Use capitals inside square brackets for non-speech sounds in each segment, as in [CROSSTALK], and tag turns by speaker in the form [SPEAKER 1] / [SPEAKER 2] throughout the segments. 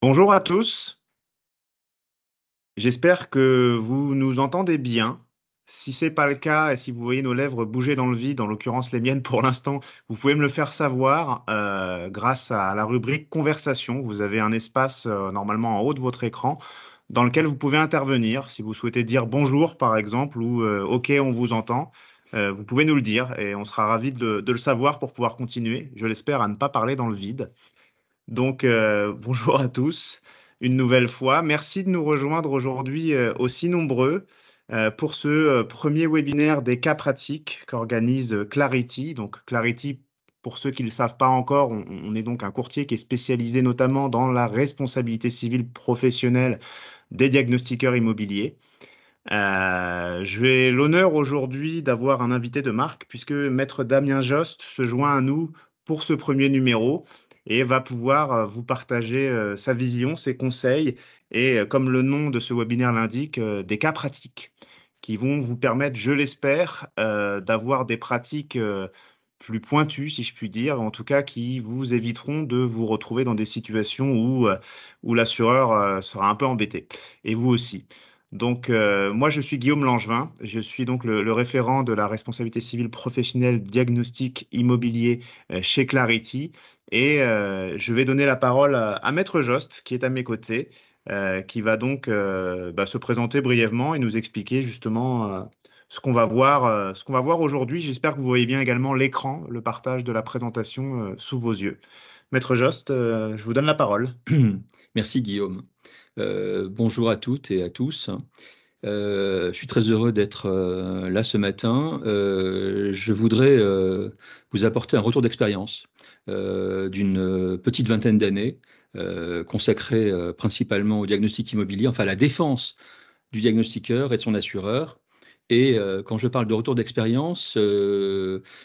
[SPEAKER 1] Bonjour à tous. J'espère que vous nous entendez bien. Si ce n'est pas le cas et si vous voyez nos lèvres bouger dans le vide, en l'occurrence les miennes pour l'instant, vous pouvez me le faire savoir euh, grâce à la rubrique conversation. Vous avez un espace euh, normalement en haut de votre écran dans lequel vous pouvez intervenir. Si vous souhaitez dire bonjour par exemple ou euh, OK on vous entend, vous pouvez nous le dire et on sera ravis de, le savoir pour pouvoir continuer, je l'espère, à ne pas parler dans le vide. Donc euh, [LAUGHS] bonjour à tous une nouvelle fois. Merci de nous rejoindre aujourd'hui euh, aussi nombreux euh, pour ce premier webinaire des cas pratiques qu'organise Clarity. Donc Clarity, pour ceux qui ne le savent pas encore, on, est donc un courtier qui est spécialisé notamment dans la responsabilité civile professionnelle des diagnostiqueurs immobiliers. j'ai l'honneur aujourd'hui d'avoir un invité de marque puisque maître Damien Jost se joint à nous pour ce premier numéro et va pouvoir euh, vous partager euh, sa vision, ses conseils et, euh, comme le nom de ce webinaire l'indique, des cas pratiques qui vont vous permettre, je l'espère, d'avoir des pratiques plus pointues, si je puis dire, en tout cas qui vous éviteront de vous retrouver dans des situations où, où l'assureur sera un peu embêté, et vous aussi. Donc, euh, moi, je suis Guillaume Langevin. Je suis donc le, référent de la responsabilité civile professionnelle diagnostic immobilier euh, chez Clarity. Et euh, je vais donner la parole à, Maître Jost, qui est à mes côtés, qui va donc bah, se présenter brièvement et nous expliquer justement ce qu'on va voir, ce qu'on va voir aujourd'hui. J'espère que vous voyez bien également l'écran, le partage de la présentation sous vos yeux. Maître Jost, je vous donne la parole. [CLEARS THROAT] Merci Guillaume. Euh, bonjour à toutes et à tous. Euh, je suis très
[SPEAKER 2] heureux d'être euh, là ce matin. je voudrais vous apporter un retour d'expérience d'une petite vingtaine d'années consacrée principalement au diagnostic immobilier, enfin à la défense du diagnostiqueur et de son assureur. Et quand je parle de retour d'expérience,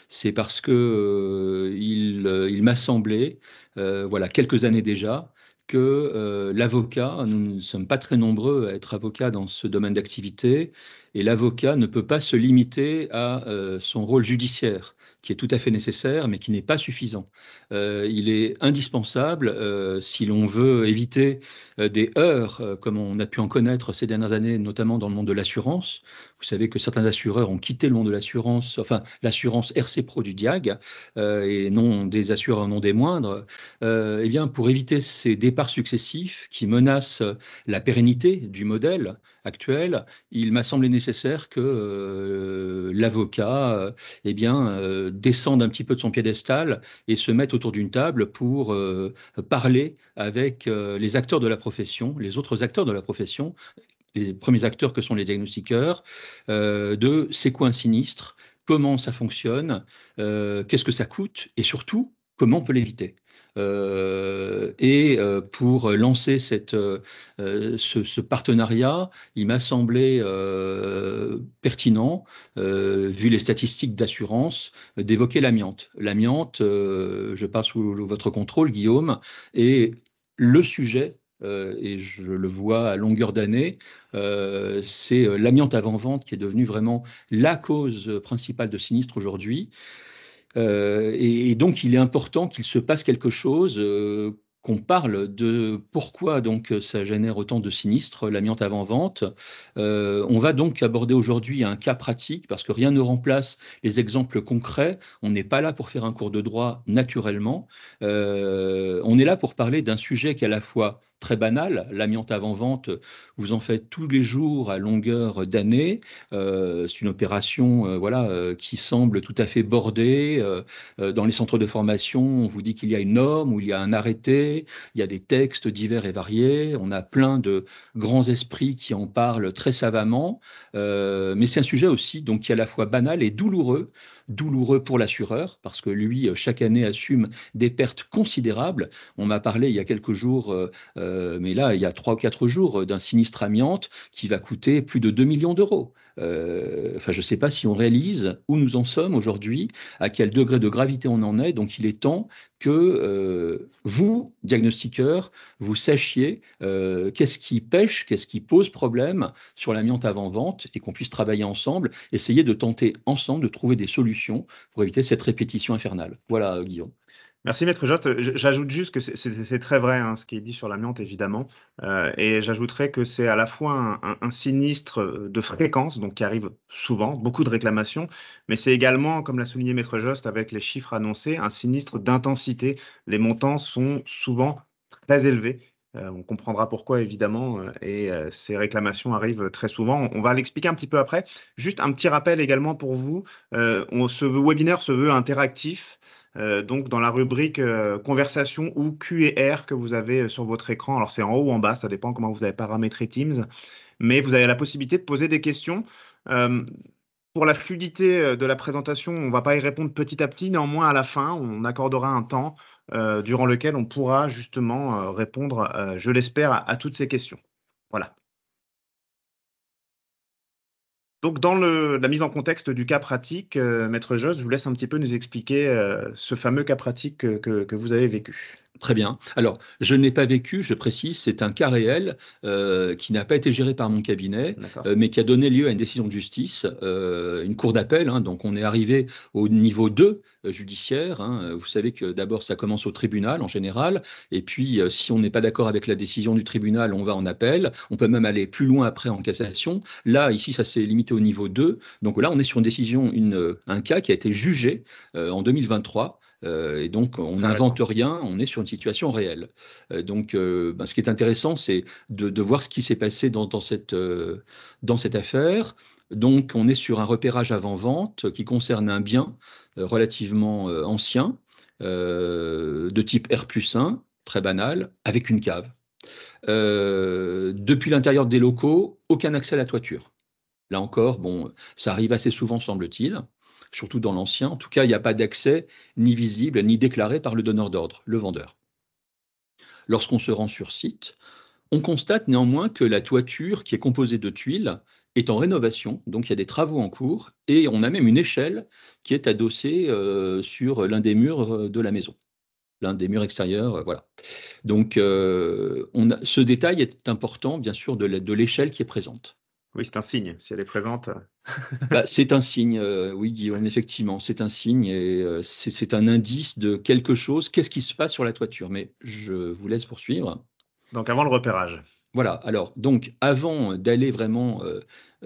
[SPEAKER 2] c'est parce que il m'a semblé, voilà, quelques années déjà, que euh, l'avocat, nous ne sommes pas très nombreux à être avocat dans ce domaine d'activité, et l'avocat ne peut pas se limiter à euh, son rôle judiciaire qui est tout à fait nécessaire, mais qui n'est pas suffisant. Euh, il est indispensable, euh, si l'on veut éviter euh, des heurts, comme on a pu en connaître ces dernières années, notamment dans le monde de l'assurance. Vous savez que certains assureurs ont quitté le monde de l'assurance, enfin l'assurance RC Pro du Diag, et non des assureurs non des moindres. Eh bien, pour éviter ces départs successifs qui menacent la pérennité du modèle, Actuel, il m'a semblé nécessaire que euh, l'avocat euh, eh bien, euh, descende un petit peu de son piédestal et se mette autour d'une table pour parler avec les acteurs de la profession, les autres acteurs de la profession, les premiers acteurs que sont les diagnostiqueurs, de c'est quoi un sinistre, comment ça fonctionne, qu'est-ce que ça coûte et surtout comment on peut l'éviter. Euh, et euh, pour lancer cette, euh, ce, partenariat, il m'a semblé pertinent, vu les statistiques d'assurance, d'évoquer l'amiante. L'amiante, je passe sous votre contrôle, Guillaume, et le sujet et je le vois à longueur d'année, c'est l'amiante avant-vente qui est devenue vraiment la cause principale de sinistre aujourd'hui. Euh, et, donc, il est important qu'il se passe quelque chose euh, qu'on parle de pourquoi donc ça génère autant de sinistres, l'amiante avant-vente. Euh, on va donc aborder aujourd'hui un cas pratique parce que rien ne remplace les exemples concrets. On n'est pas là pour faire un cours de droit naturellement. Euh, on est là pour parler d'un sujet qui est à la fois très banal, l'amiante avant-vente, vous en faites tous les jours à longueur d'année. Euh, c'est une opération voilà, qui semble tout à fait bordée. dans les centres de formation, on vous dit qu'il y a une norme ou il y a un arrêté il y a des textes divers et variés, on a plein de grands esprits qui en parlent très savamment, euh, mais c'est un sujet aussi donc, qui est à la fois banal et douloureux, douloureux pour l'assureur, parce que lui, euh, chaque année, assume des pertes considérables. On m'a parlé il y a quelques jours, euh, mais là, il y a trois ou quatre jours, d'un sinistre amiante qui va coûter plus de 2 millions d'euros. Euh, enfin je ne sais pas si on réalise où nous en sommes aujourd'hui, à quel degré de gravité on en est. Donc il est temps que euh, vous, diagnostiqueurs, vous sachiez euh, qu'est-ce qui pêche, qu'est-ce qui pose problème sur l'amiante avant-vente et qu'on puisse travailler ensemble, essayer de tenter ensemble de trouver des solutions pour éviter cette répétition infernale.
[SPEAKER 1] Voilà, Guillaume. Merci Maître Jost. J'ajoute juste que c'est très vrai hein, ce qui est dit sur l'amiante, évidemment. Euh, et j'ajouterais que c'est à la fois un, sinistre euh, de fréquence, donc qui arrive souvent, beaucoup de réclamations, mais c'est également, comme l'a souligné Maître Jost, avec les chiffres annoncés, un sinistre d'intensité. Les montants sont souvent très élevés. Euh, on comprendra pourquoi, évidemment, et ces réclamations arrivent très souvent. On, va l'expliquer un petit peu après. Juste un petit rappel également pour vous. On, ce webinaire se veut interactif. Euh, donc dans la rubrique euh, conversation ou Q&R que vous avez euh, sur votre écran. Alors c'est en haut ou en bas, ça dépend comment vous avez paramétré Teams, mais vous avez la possibilité de poser des questions. pour la fluidité de la présentation, on ne va pas y répondre petit à petit. Néanmoins, à la fin, on accordera un temps durant lequel on pourra justement répondre, je l'espère, à toutes ces questions. Voilà. Donc, dans la mise en contexte du cas pratique, euh, Maître Joss, je vous laisse un petit peu nous expliquer euh, ce fameux cas pratique que vous avez vécu.
[SPEAKER 2] Très bien. Alors, je n'ai pas vécu, je précise, c'est un cas réel euh, qui n'a pas été géré par mon cabinet, euh, mais qui a donné lieu à une décision de justice, euh, une cour d'appel. Hein. donc, on est arrivé au niveau 2 judiciaire. Hein. vous savez que d'abord, ça commence au tribunal en général, et puis, si on n'est pas d'accord avec la décision du tribunal, on va en appel. On peut même aller plus loin après en cassation. Là, ici, ça s'est limité au niveau 2. Donc là, on est sur une décision, un cas qui a été jugé en 2023 euh, et donc, on n'invente rien, on est sur une situation réelle. Euh, donc, euh, ben, ce qui est intéressant, c'est de, voir ce qui s'est passé dans, cette, dans cette affaire. Donc, on est sur un repérage avant-vente qui concerne un bien relativement ancien, de type R 1, très banal, avec une cave. depuis l'intérieur des locaux, aucun accès à la toiture. Là encore, bon, ça arrive assez souvent, semble-t-il surtout dans l'ancien. En tout cas, il n'y a pas d'accès ni visible ni déclaré par le donneur d'ordre, le vendeur. Lorsqu'on se rend sur site, on constate néanmoins que la toiture, qui est composée de tuiles, est en rénovation, donc il y a des travaux en cours, et on a même une échelle qui est adossée euh, sur l'un des murs euh, de la maison, l'un des murs extérieurs, euh, voilà. Donc ce détail est important, bien sûr, de l'échelle qui est présente. Oui, c'est un signe, si elle est présente. [LAUGHS] Bah, c'est un signe, euh, oui Guillaume, effectivement, c'est un signe et euh, c'est un indice de quelque chose. Qu'est-ce qui se passe sur la toiture Mais je vous laisse poursuivre. Donc avant le repérage. Voilà, alors donc avant d'aller vraiment euh,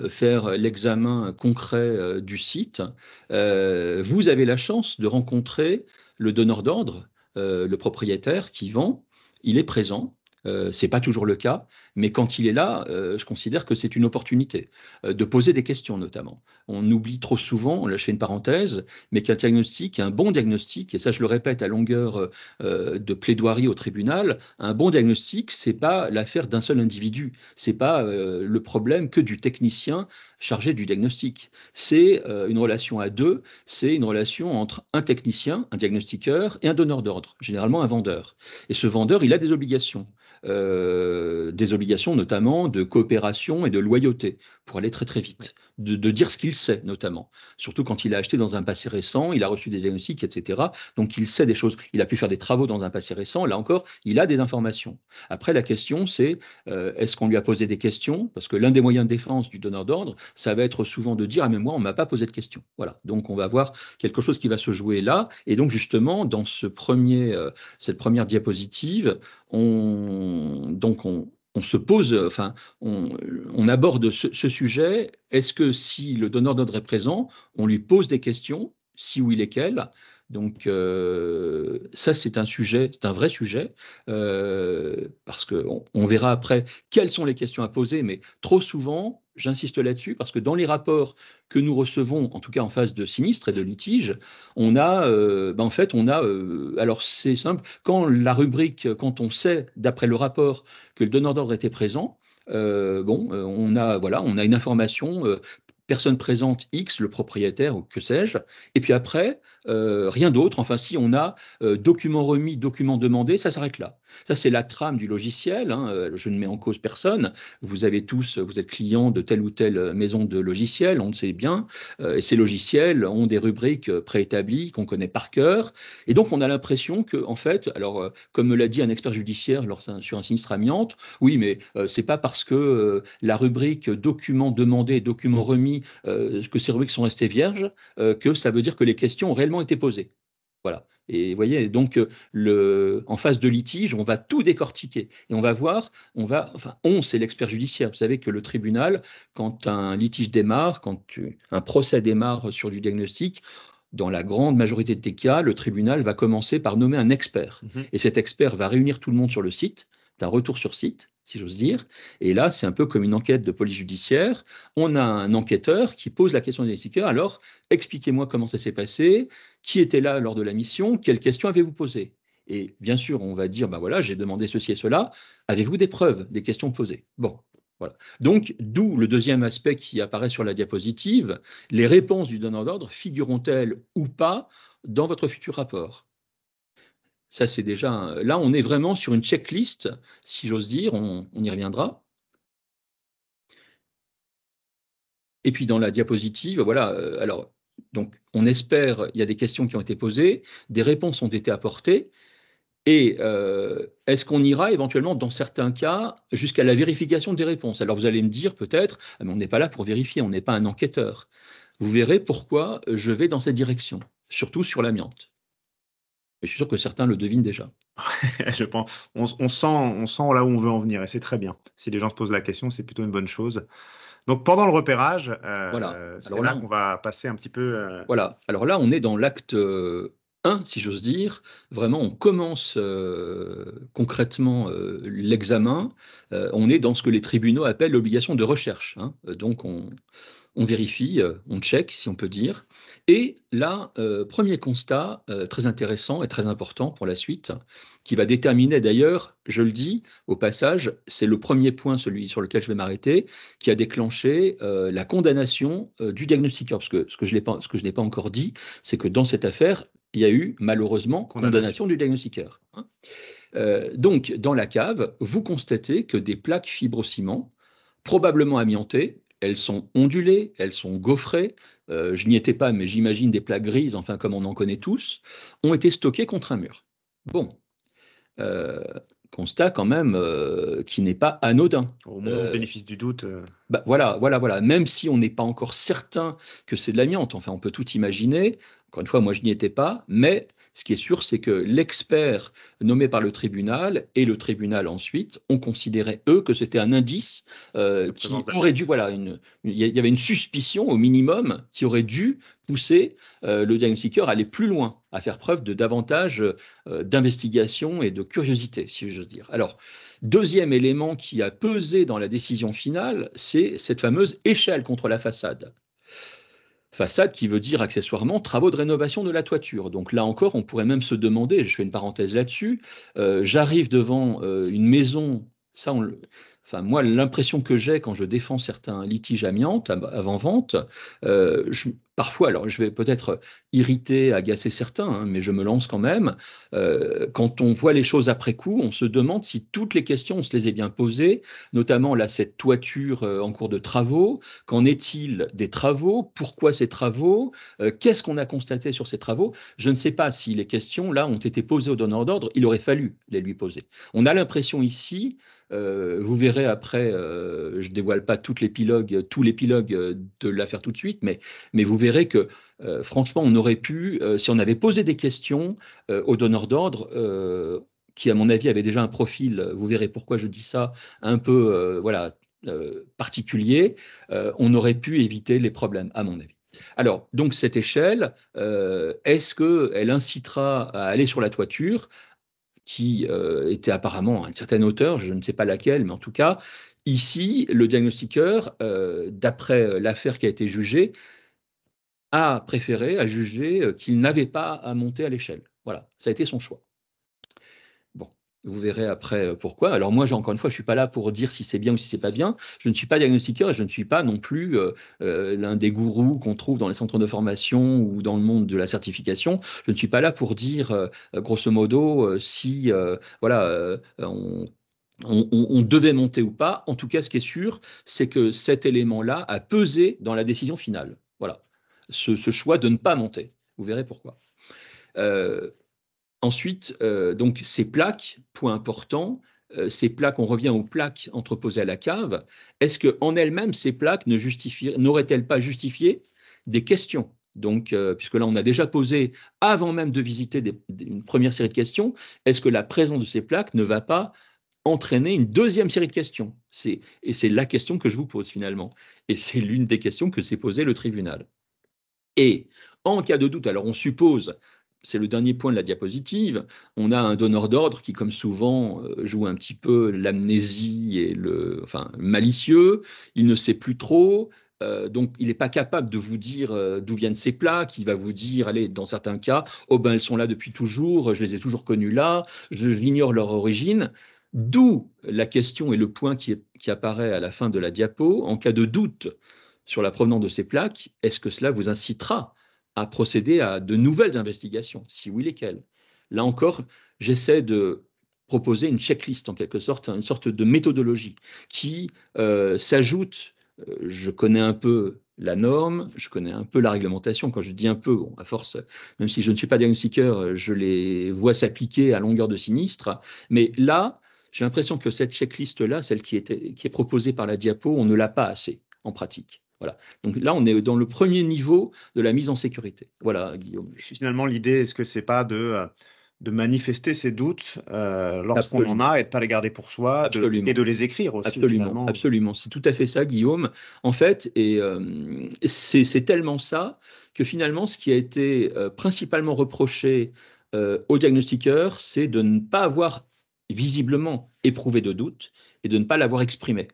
[SPEAKER 2] faire l'examen concret du site, vous avez la chance de rencontrer le donneur d'ordre, le propriétaire qui vend. Il est présent, ce n'est pas toujours le cas. Mais quand il est là, euh, je considère que c'est une opportunité euh, de poser des questions notamment. On oublie trop souvent, là je fais une parenthèse, mais qu'un diagnostic, un bon diagnostic, et ça je le répète à longueur euh, de plaidoirie au tribunal, un bon diagnostic, c'est pas l'affaire d'un seul individu, c'est pas le problème que du technicien chargé du diagnostic. C'est une relation à deux, c'est une relation entre un technicien, un diagnostiqueur et un donneur d'ordre, généralement un vendeur. Et ce vendeur, il a des obligations, des obligations notamment de coopération et de loyauté pour aller très très vite, de, dire ce qu'il sait notamment. Surtout quand il a acheté dans un passé récent, il a reçu des diagnostics, etc. Donc il sait des choses. Il a pu faire des travaux dans un passé récent. Là encore, il a des informations. Après, la question, c'est euh, est-ce qu'on lui a posé des questions Parce que l'un des moyens de défense du donneur d'ordre, ça va être souvent de dire ah mais moi on m'a pas posé de questions. Voilà. Donc on va voir quelque chose qui va se jouer là. Et donc justement dans ce premier, euh, cette première diapositive, on donc on, on se pose, enfin, on, aborde ce, sujet. Est-ce que si le donneur d'ordre est présent, on lui pose des questions, si oui lesquelles donc euh, ça, c'est un sujet, c'est un vrai sujet, euh, parce qu'on on verra après quelles sont les questions à poser, mais trop souvent, J'insiste là-dessus parce que dans les rapports que nous recevons, en tout cas en phase de sinistre et de litige, on a, euh, ben, en fait, on a, euh, alors c'est simple, quand la rubrique, quand on sait d'après le rapport que le donneur d'ordre était présent, euh, bon, on a, voilà, on a une information personne présente X, le propriétaire ou que sais-je. Et puis après, euh, rien d'autre. Enfin, si on a documents euh, document remis, document demandé, ça s'arrête là. Ça, c'est la trame du logiciel. Hein, euh, je ne mets en cause personne. Vous avez tous, vous êtes clients de telle ou telle maison de logiciels, on le sait bien. et ces logiciels ont des rubriques préétablies qu'on connaît par cœur. Et donc, on a l'impression que, en fait, alors, comme me l'a dit un expert judiciaire lors, sur un sinistre amiante, oui, mais c'est pas parce que la rubrique document demandé, document mmh. remis, que ces rubriques sont restées vierges, que ça veut dire que les questions ont réellement été posé, Voilà. Et vous voyez, donc euh, le, en phase de litige, on va tout décortiquer et on va voir, on va, enfin, on, c'est l'expert judiciaire. Vous savez que le tribunal, quand un litige démarre, quand un procès démarre sur du diagnostic, dans la grande majorité des cas, le tribunal va commencer par nommer un expert. Mhm. Et cet expert va réunir tout le monde sur le site, d'un retour sur site, si j'ose dire. Et là, c'est un peu comme une enquête de police judiciaire. On a un enquêteur qui pose la question des éthiqueurs. Alors, expliquez-moi comment ça s'est passé, qui était là lors de la mission, quelles questions avez-vous posées Et bien sûr, on va dire, ben voilà, j'ai demandé ceci et cela. Avez-vous des preuves, des questions posées Bon. Voilà. Donc, d'où le deuxième aspect qui apparaît sur la diapositive, les réponses du donneur d'ordre figureront-elles ou pas dans votre futur rapport c'est déjà. Là, on est vraiment sur une checklist, si j'ose dire, on, y reviendra. Et puis dans la diapositive, voilà, euh, alors, donc, on espère, il y a des questions qui ont été posées, des réponses ont été apportées. Et euh, est-ce qu'on ira éventuellement, dans certains cas, jusqu'à la vérification des réponses Alors vous allez me dire peut-être, ah, mais on n'est pas là pour vérifier, on n'est pas un enquêteur. Vous verrez pourquoi je vais dans cette direction, surtout sur l'amiante
[SPEAKER 1] je suis sûr que certains le devinent déjà. [LAUGHS] je pense. On, sent, on sent là où on veut en venir et c'est très bien. Si les gens se posent la question, c'est plutôt une bonne chose. Donc pendant le repérage, euh, voilà. c'est là, on qu'on va passer un petit peu. Euh, voilà. Alors là, on est dans l'acte 1, euh, si j'ose
[SPEAKER 2] dire. Vraiment, on commence concrètement l'examen. on est dans ce que les tribunaux appellent l'obligation de recherche. Hein. Donc on, on vérifie, euh, on check, si on peut dire. Et là, euh, premier constat euh, très intéressant et très important pour la suite, qui va déterminer d'ailleurs, je le dis au passage, c'est le premier point, celui sur lequel je vais m'arrêter, qui a déclenché la condamnation du diagnostiqueur. Parce que ce que je, n'ai pas encore dit, c'est que dans cette affaire, il y a eu malheureusement condamnation du diagnostiqueur. Hein. donc, dans la cave, vous constatez que des plaques fibre ciment, probablement amiantées, elles sont ondulées, elles sont gaufrées. Euh, je n'y étais pas, mais j'imagine des plaques grises, enfin comme on en connaît tous, ont été stockées contre un mur. Bon. Euh, constat quand même euh, qui n'est pas anodin. Au moins, au bénéfice du doute. Bah, voilà, voilà, voilà. Même si on n'est pas encore certain que c'est de l'amiante, enfin, on peut tout imaginer. Encore une fois, moi, je n'y étais pas, mais ce qui est sûr, c'est que l'expert nommé par le tribunal et le tribunal ensuite ont considéré, eux, que c'était un indice euh, qui aurait dû, voilà, il y avait une suspicion au minimum qui aurait dû pousser euh, le diagnostiqueur à aller plus loin, à faire preuve de davantage euh, d'investigation et de curiosité, si veux dire. Alors, deuxième élément qui a pesé dans la décision finale, c'est cette fameuse échelle contre la façade. Façade qui veut dire accessoirement travaux de rénovation de la toiture. Donc là encore, on pourrait même se demander, je fais une parenthèse là-dessus, euh, j'arrive devant euh, une maison, ça on Enfin, moi, l'impression que j'ai quand je défends certains litiges amiantes avant-vente, euh, parfois, alors je vais peut-être irriter, agacer certains, hein, mais je me lance quand même, euh, quand on voit les choses après coup, on se demande si toutes les questions, on se les ait bien posées, notamment là, cette toiture euh, en cours de travaux, qu'en est-il des travaux, pourquoi ces travaux, euh, qu'est-ce qu'on a constaté sur ces travaux, je ne sais pas si les questions, là, ont été posées au donneur d'ordre, il aurait fallu les lui poser. On a l'impression ici, vous verrez après, je ne dévoile pas tout l'épilogue, tout l'épilogue de l'affaire tout de suite, mais vous verrez verrez que euh, franchement, on aurait pu, euh, si on avait posé des questions euh, au aux donneurs d'ordre, qui à mon avis avaient déjà un profil, vous verrez pourquoi je dis ça, un peu voilà, particulier, on aurait pu éviter les problèmes, à mon avis. Alors, donc cette échelle, est-ce qu'elle incitera à aller sur la toiture qui était apparemment à une certaine hauteur, je ne sais pas laquelle, mais en tout cas, ici, le diagnostiqueur, d'après l'affaire qui a été jugée, a préféré, à juger euh, qu'il n'avait pas à monter à l'échelle. Voilà, ça a été son choix. Bon, vous verrez après euh, pourquoi. Alors moi, j'ai encore une fois, je ne suis pas là pour dire si c'est bien ou si c'est pas bien. Je ne suis pas diagnostiqueur et je ne suis pas non plus euh, l'un des gourous qu'on trouve dans les centres de formation ou dans le monde de la certification. Je ne suis pas là pour dire, grosso modo, si voilà, on, devait monter ou pas. En tout cas, ce qui est sûr, c'est que cet élément-là a pesé dans la décision finale. Voilà ce, choix de ne pas monter. Vous verrez pourquoi. Euh, ensuite, euh, donc ces plaques, point important, euh, ces plaques, on revient aux plaques entreposées à la cave. Est-ce qu'en elles-mêmes, ces plaques n'auraient-elles pas justifié des questions donc, puisque là, on a déjà posé, avant même de visiter une première série de questions, est-ce que la présence de ces plaques ne va pas entraîner une deuxième série de questions Et c'est la question que je vous pose finalement. Et c'est l'une des questions que s'est posée le tribunal. Et en cas de doute, alors on suppose c'est le dernier point de la diapositive. On a un donneur d'ordre qui, comme souvent, euh, joue un petit peu l'amnésie et le, enfin, malicieux. Il ne sait plus trop. Euh, donc, il n'est pas capable de vous dire euh, d'où viennent ces plats, qui va vous dire, allez, dans certains cas, oh ben, elles sont là depuis toujours, je les ai toujours connus là, je j'ignore leur origine. D'où la question et le point qui, qui, apparaît à la fin de la diapo. En cas de doute, sur la provenance de ces plaques, est-ce que cela vous incitera à procéder à de nouvelles investigations Si oui, lesquelles Là encore, j'essaie de proposer une checklist en quelque sorte, une sorte de méthodologie qui euh, s'ajoute, euh, je connais un peu la norme, je connais un peu la réglementation, quand je dis un peu, à force, même si je ne suis pas diagnostiqueur, je les vois s'appliquer à longueur de sinistre, mais là, j'ai l'impression que cette checklist-là, celle qui, qui est proposée par la diapo, on ne l'a pas assez en pratique. Voilà. Donc là, on est dans le
[SPEAKER 1] premier niveau de la mise en sécurité. Voilà, Guillaume. Finalement, l'idée, est-ce que ce n'est pas de, euh, de manifester ses doutes euh, lorsqu'on en a et de ne pas les garder pour soi de, et de les écrire aussi Absolument, C'est tout à fait ça, Guillaume. En fait, et euh, c'est
[SPEAKER 2] tellement ça que finalement, ce qui a été principalement reproché aux diagnostiqueurs, c'est de ne pas avoir visiblement éprouvé de doute et de ne pas l'avoir exprimé.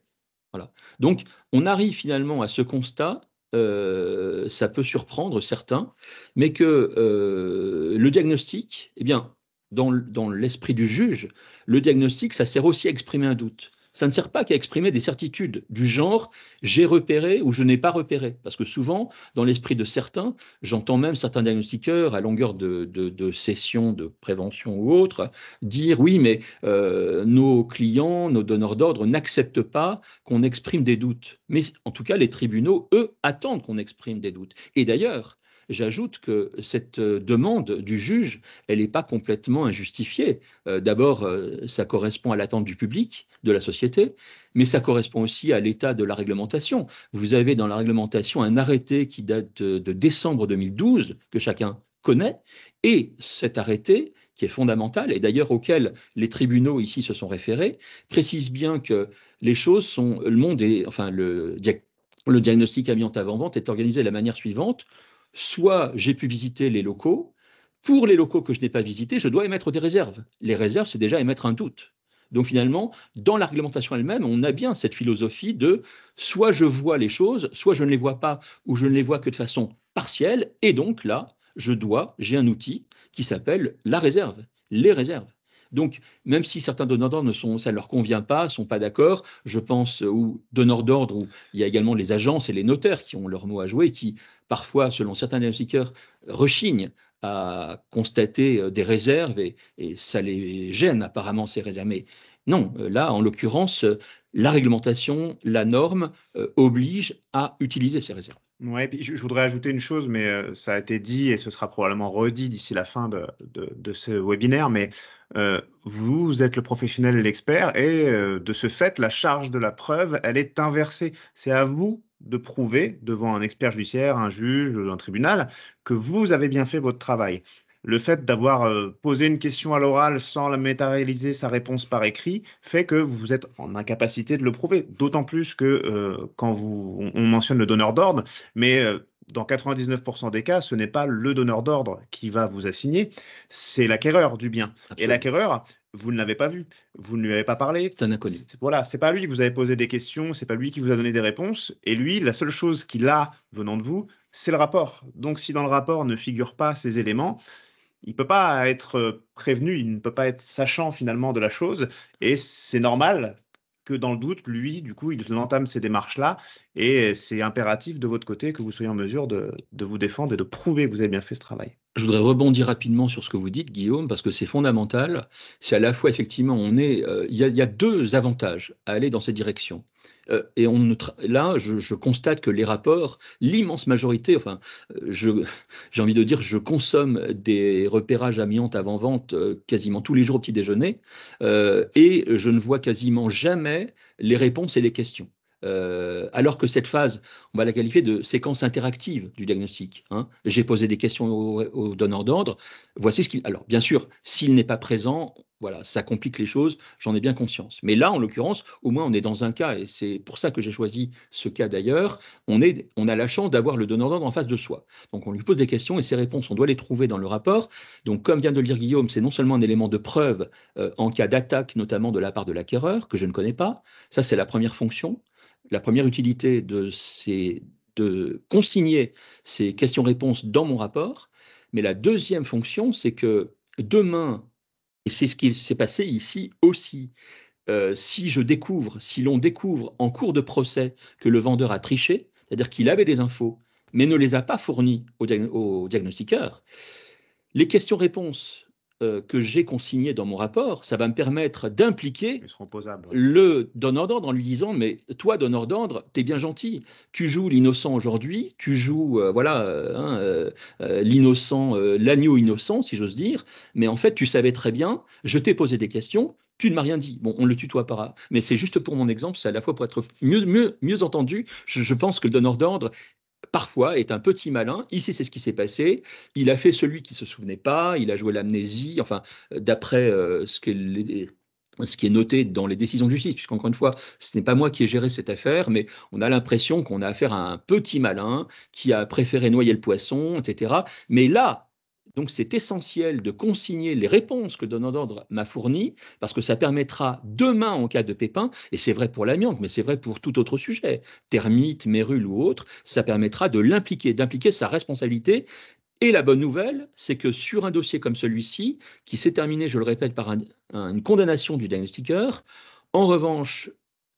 [SPEAKER 2] Donc, on arrive finalement à ce constat. Euh, ça peut surprendre certains, mais que euh, le diagnostic, eh bien, dans, l'esprit du juge, le diagnostic, ça sert aussi à exprimer un doute ça ne sert pas qu'à exprimer des certitudes du genre j'ai repéré ou je n'ai pas repéré. Parce que souvent, dans l'esprit de certains, j'entends même certains diagnostiqueurs à longueur de, de, sessions de prévention ou autres dire oui, mais euh, nos clients, nos donneurs d'ordre n'acceptent pas qu'on exprime des doutes. Mais en tout cas, les tribunaux, eux, attendent qu'on exprime des doutes. Et d'ailleurs, J'ajoute que cette euh, demande du juge, elle n'est pas complètement injustifiée. Euh, d'abord, euh, ça correspond à l'attente du public, de la société, mais ça correspond aussi à l'état de la réglementation. Vous avez dans la réglementation un arrêté qui date de, décembre 2012, que chacun connaît, et cet arrêté, qui est fondamental et d'ailleurs auquel les tribunaux ici se sont référés, précise bien que les choses sont, le monde est, enfin le, le diagnostic amiante avant-vente est organisé de la manière suivante soit j'ai pu visiter les locaux, pour les locaux que je n'ai pas visités, je dois émettre des réserves. Les réserves, c'est déjà émettre un doute. Donc finalement, dans la réglementation elle-même, on a bien cette philosophie de soit je vois les choses, soit je ne les vois pas, ou je ne les vois que de façon partielle, et donc là, je dois, j'ai un outil qui s'appelle la réserve, les réserves. Donc, même si certains donneurs d'ordre ne sont, ça ne leur convient pas, sont pas d'accord, je pense ou donneurs d'ordre où il y a également les agences et les notaires qui ont leur mot à jouer, et qui parfois, selon certains diagnostiqueurs, rechignent à constater euh, des réserves et, ça les gêne apparemment ces réserves. Mais non, euh, là, en l'occurrence, euh, la réglementation, la norme oblige à utiliser ces réserves.
[SPEAKER 1] Ouais, puis je voudrais ajouter une chose, mais ça a été dit et ce sera probablement redit d'ici la fin de, ce webinaire, mais vous êtes le professionnel et l'expert et de ce fait, la charge de la preuve, elle est inversée. C'est à vous de prouver devant un expert judiciaire, un juge, un tribunal, que vous avez bien fait votre travail. Le fait d'avoir euh, posé une question à l'oral sans la matérialiser sa réponse par écrit fait que vous êtes en incapacité de le prouver. D'autant plus que euh, quand vous, on, mentionne le donneur d'ordre, mais euh, dans 99% des cas, ce n'est pas le donneur d'ordre qui va vous assigner, c'est l'acquéreur du bien. Et l'acquéreur, vous ne l'avez pas vu, vous ne lui avez pas parlé. C'est un inconnu. Voilà, c'est pas lui que vous avez posé des questions, c'est pas lui qui vous a donné des réponses. Et lui, la seule chose qu'il a venant de vous, c'est le rapport. Donc, si dans le rapport ne figurent pas ces éléments, il peut pas être prévenu, il ne peut pas être sachant finalement de la chose. Et c'est normal que dans le doute, lui, du coup, il entame ces démarches-là. Et c'est impératif de votre côté que vous soyez en mesure de, vous défendre et de prouver que vous avez bien fait ce travail.
[SPEAKER 2] Je voudrais rebondir rapidement sur ce que vous dites, Guillaume, parce que c'est fondamental. C'est à la fois, effectivement, on est, euh, il y, y, a deux avantages à aller dans cette direction. Euh, et là, je, constate que les rapports, l'immense majorité, enfin, euh, [LAUGHS] j'ai envie de dire, je consomme des repérages amiantes avant-vente euh, quasiment tous les jours au petit déjeuner, et je ne vois quasiment jamais les réponses et les questions. Euh, alors que cette phase, on va la qualifier de séquence interactive du diagnostic. Hein. J'ai posé des questions au, donneur d'ordre. Voici ce qu'il. Alors, bien sûr, s'il n'est pas présent, voilà, ça complique les choses. J'en ai bien conscience. Mais là, en l'occurrence, au moins, on est dans un cas, et c'est pour ça que j'ai choisi ce cas d'ailleurs. On, est, on a la chance d'avoir le donneur d'ordre en face de soi. Donc, on lui pose des questions et ses réponses, on doit les trouver dans le rapport. Donc, comme vient de le dire Guillaume, c'est non seulement un élément de preuve euh, en cas d'attaque, notamment de la part de l'acquéreur, que je ne connais pas. Ça, c'est la première fonction la première utilité de, ces, de consigner ces questions-réponses dans mon rapport, mais la deuxième fonction, c'est que demain, et c'est ce qui s'est passé ici aussi, euh, si je découvre, si l'on découvre en cours de procès que le vendeur a triché, c'est-à-dire qu'il avait des infos, mais ne les a pas fournies au, au diagnostiqueur, les questions-réponses euh, que j'ai consigné dans mon rapport, ça va me permettre d'impliquer le donneur d'ordre en lui disant Mais toi, donneur d'ordre, es bien gentil. Tu joues l'innocent aujourd'hui, tu joues euh, voilà euh, hein, l'innocent, l'agneau innocent, si j'ose dire, mais en fait, tu savais très bien, je t'ai posé des questions, tu ne m'as rien dit. Bon, on le tutoie pas, Mais c'est juste pour mon exemple, c'est à la fois pour être mieux, mieux, entendu. Je, je, pense que le donneur d'ordre parfois, est un petit malin. Ici, c'est ce qui s'est passé. Il a fait celui qui ne se souvenait pas, il a joué l'amnésie, enfin, euh, d'après euh, ce ce qui est noté dans les décisions de justice, puisqu'encore une fois, ce n'est pas moi qui ai géré cette affaire, mais on a l'impression qu'on a affaire à un petit malin qui a préféré noyer le poisson, etc. Mais là, donc c'est essentiel de consigner les réponses que Donnant d'ordre m'a fournies, parce que ça permettra demain, en cas de pépin, et c'est vrai pour l'amiante, mais c'est vrai pour tout autre sujet, termites, mérules ou autre, ça permettra de l'impliquer, d'impliquer sa responsabilité. Et la bonne nouvelle, c'est que sur un dossier comme celui-ci, qui s'est terminé, je le répète, par une condamnation du diagnostiqueur, en revanche,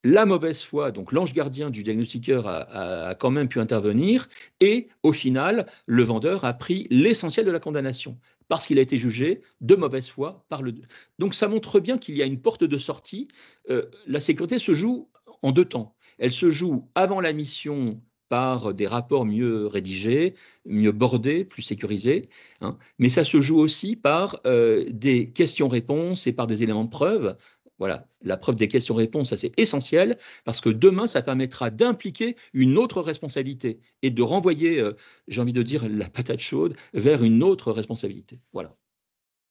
[SPEAKER 2] la mauvaise foi, donc l'ange gardien du diagnostiqueur a, quand même pu intervenir, et au final, le vendeur a pris l'essentiel de la condamnation, parce qu'il a été jugé de mauvaise foi par le... Donc ça montre bien qu'il y a une porte de sortie. Euh, la sécurité se joue en deux temps. Elle se joue avant la mission par des rapports mieux rédigés, mieux bordés, plus sécurisés. Hein, mais ça se joue aussi par euh, des questions-réponses et par des éléments de preuve voilà, la preuve des questions-réponses, ça c'est essentiel, parce que demain, ça permettra d'impliquer une autre responsabilité et de renvoyer, euh, j'ai envie de dire, la patate chaude vers une autre responsabilité. Voilà.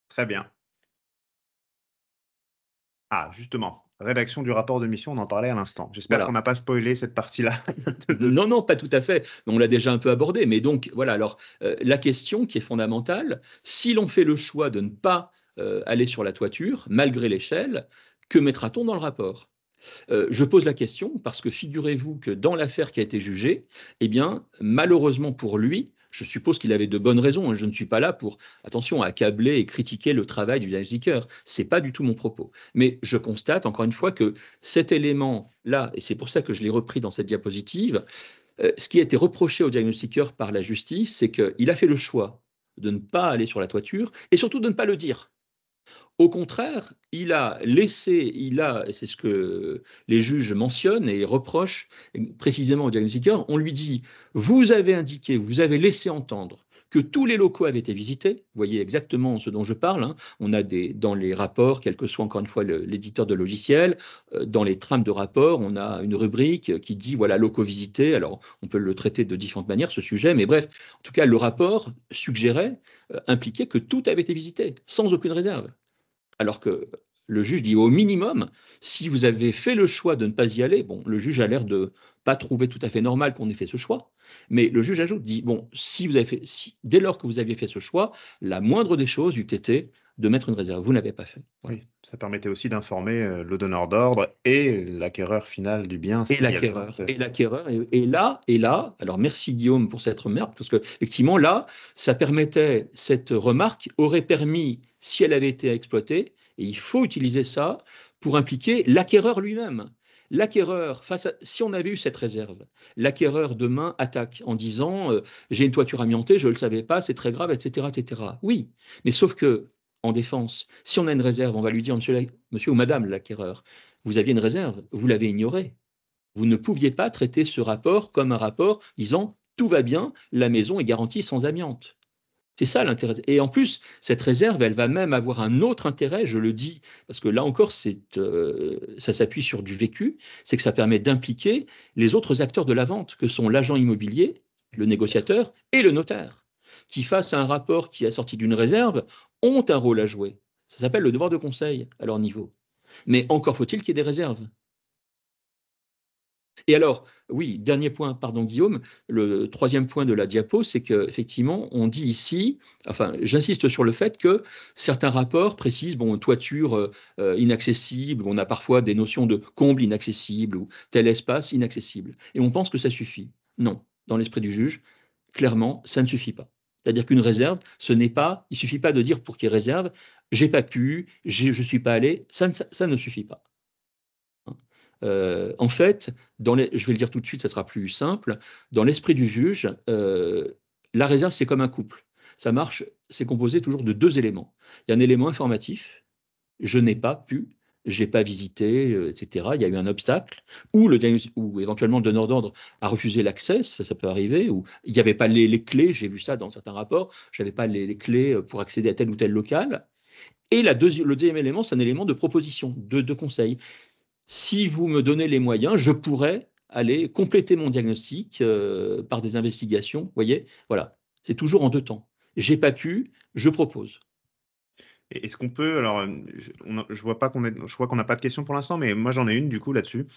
[SPEAKER 2] Très bien.
[SPEAKER 1] Ah, justement, rédaction du rapport de mission, on en parlait à l'instant. J'espère qu'on n'a pas spoilé cette partie-là. [LAUGHS] non, non, pas tout à fait. On l'a déjà un peu abordé.
[SPEAKER 2] Mais donc, voilà, alors, euh, la question qui est fondamentale, si l'on fait le choix de ne pas euh, aller sur la toiture, malgré l'échelle, que mettra-t-on dans le rapport euh, je pose la question parce que figurez-vous que dans l'affaire qui a été jugée, eh bien, malheureusement pour lui, je suppose qu'il avait de bonnes raisons. Hein, je ne suis pas là pour, attention, accabler et critiquer le travail du diagnostiqueur. C'est pas du tout mon propos. Mais je constate encore une fois que cet élément-là, et c'est pour ça que je l'ai repris dans cette diapositive, euh, ce qui a été reproché au diagnostiqueur par la justice, c'est qu'il a fait le choix de ne pas aller sur la toiture et surtout de ne pas le dire. Au contraire, il a laissé, il a, c'est ce que les juges mentionnent et reprochent précisément au diagnostiqueur, on lui dit, vous avez indiqué, vous avez laissé entendre que tous les locaux avaient été visités. Vous voyez exactement ce dont je parle. Hein. On a des, dans les rapports, quel que soit encore une fois l'éditeur de logiciel, euh, dans les trames de rapports, on a une rubrique qui dit voilà locaux visités. Alors on peut le traiter de différentes manières ce sujet, mais bref, en tout cas le rapport suggérait, euh, impliquait que tout avait été visité sans aucune réserve. Alors que le juge dit au minimum, si vous avez fait le choix de ne pas y aller, bon, le juge a l'air de pas trouver tout à fait normal qu'on ait fait ce choix, mais le juge ajoute, dit, bon, si vous avez fait, dès lors que vous aviez fait ce choix, la moindre des choses eût été de mettre
[SPEAKER 1] une réserve. Vous n'avez pas fait. Oui, ça permettait aussi d'informer euh, le donneur d'ordre et l'acquéreur final du bien. Et l'acquéreur. Et l'acquéreur. Et, là, et là, alors merci Guillaume pour cette remarque,
[SPEAKER 2] parce que effectivement là, ça permettait, cette remarque aurait permis, si elle avait été exploitée, et il faut utiliser ça pour impliquer l'acquéreur lui-même. L'acquéreur, face si on avait eu cette réserve, l'acquéreur demain attaque en disant euh, j'ai une toiture amiantée, je ne le savais pas, c'est très grave, etc., etc. Oui, mais sauf que en défense, si on a une réserve, on va lui dire monsieur, monsieur ou madame l'acquéreur, vous aviez une réserve, vous l'avez ignorée. Vous ne pouviez pas traiter ce rapport comme un rapport disant tout va bien, la maison est garantie sans amiante. C'est ça l'intérêt. Et en plus, cette réserve, elle va même avoir un autre intérêt, je le dis, parce que là encore, euh, ça s'appuie sur du vécu, c'est que ça permet d'impliquer les autres acteurs de la vente, que sont l'agent immobilier, le négociateur et le notaire, qui, face à un rapport qui est sorti d'une réserve, ont un rôle à jouer. Ça s'appelle le devoir de conseil à leur niveau. Mais encore faut-il qu'il y ait des réserves. Et alors, oui, dernier point, pardon Guillaume, le troisième point de la diapo, c'est qu'effectivement, on dit ici, enfin, j'insiste sur le fait que certains rapports précisent, bon, toiture euh, euh, inaccessible, on a parfois des notions de comble inaccessible ou tel espace inaccessible. Et on pense que ça suffit. Non, dans l'esprit du juge, clairement, ça ne suffit pas. C'est-à-dire qu'une réserve, ce n'est pas, il suffit pas de dire pour qu'il réserve, j'ai pas pu, je ne suis pas allé, ça ne suffit pas. Euh, en fait, dans les, je vais le dire tout de suite, ça sera plus simple. Dans l'esprit du juge, euh, la réserve, c'est comme un couple. Ça marche, c'est composé toujours de deux éléments. Il y a un élément informatif, je n'ai pas pu, j'ai pas visité, euh, etc. Il y a eu un obstacle, ou, le, ou éventuellement le donneur d'ordre a refusé l'accès, ça, peut arriver, ou il n'y avait pas les, clés, j'ai vu ça dans certains rapports, je n'avais pas les, clés pour accéder à tel ou tel local. Et la le deuxième élément, c'est un élément de proposition, de, de conseil si vous me donnez les moyens, je pourrais aller compléter mon diagnostic euh, par des investigations. voyez,
[SPEAKER 1] voilà, c'est toujours en deux temps. J'ai pas pu, je propose. Est-ce qu'on peut, alors, je, on, vois pas qu'on je vois qu'on n'a pas de question pour l'instant, mais moi j'en ai une du coup là-dessus.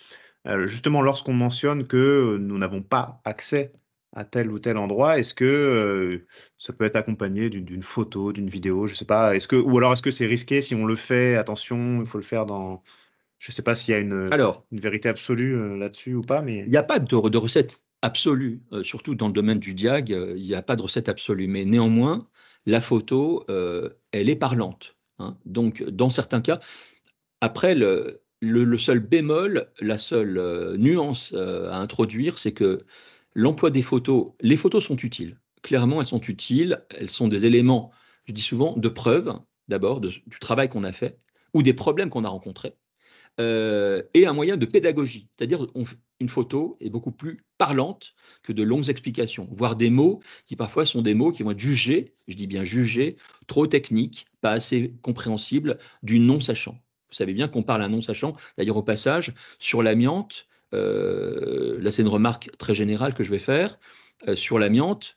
[SPEAKER 1] Euh, justement, lorsqu'on mentionne que nous n'avons pas accès à tel ou tel endroit, est-ce que euh, ça peut être accompagné d'une photo, d'une vidéo, je sais pas, est-ce que, ou alors est-ce que c'est risqué si on le fait, attention, il faut le faire dans, je ne sais pas s'il y a une, vérité absolue euh, là-dessus ou pas. mais Il n'y a pas de, recette absolue, euh, surtout dans le domaine du diag, euh,
[SPEAKER 2] il n'y a pas de recette absolue. Mais néanmoins, la photo, elle est parlante. Hein. Donc, dans certains cas, après, le, le seul bémol, la seule nuance à introduire, c'est que l'emploi des photos, les photos sont utiles. Clairement, elles sont utiles. Elles sont des éléments, je dis souvent, de preuve, d'abord, du travail qu'on a fait ou des problèmes qu'on a rencontrés. Euh, et un moyen de pédagogie. C'est-à-dire une photo est beaucoup plus parlante que de longues explications, voire des mots qui parfois sont des mots qui vont être jugés, je dis bien jugés, trop techniques, pas assez compréhensibles du non-sachant. Vous savez bien qu'on parle à un non-sachant, d'ailleurs au passage, sur l'amiante, euh, là c'est une remarque très générale que je vais faire, euh, sur l'amiante,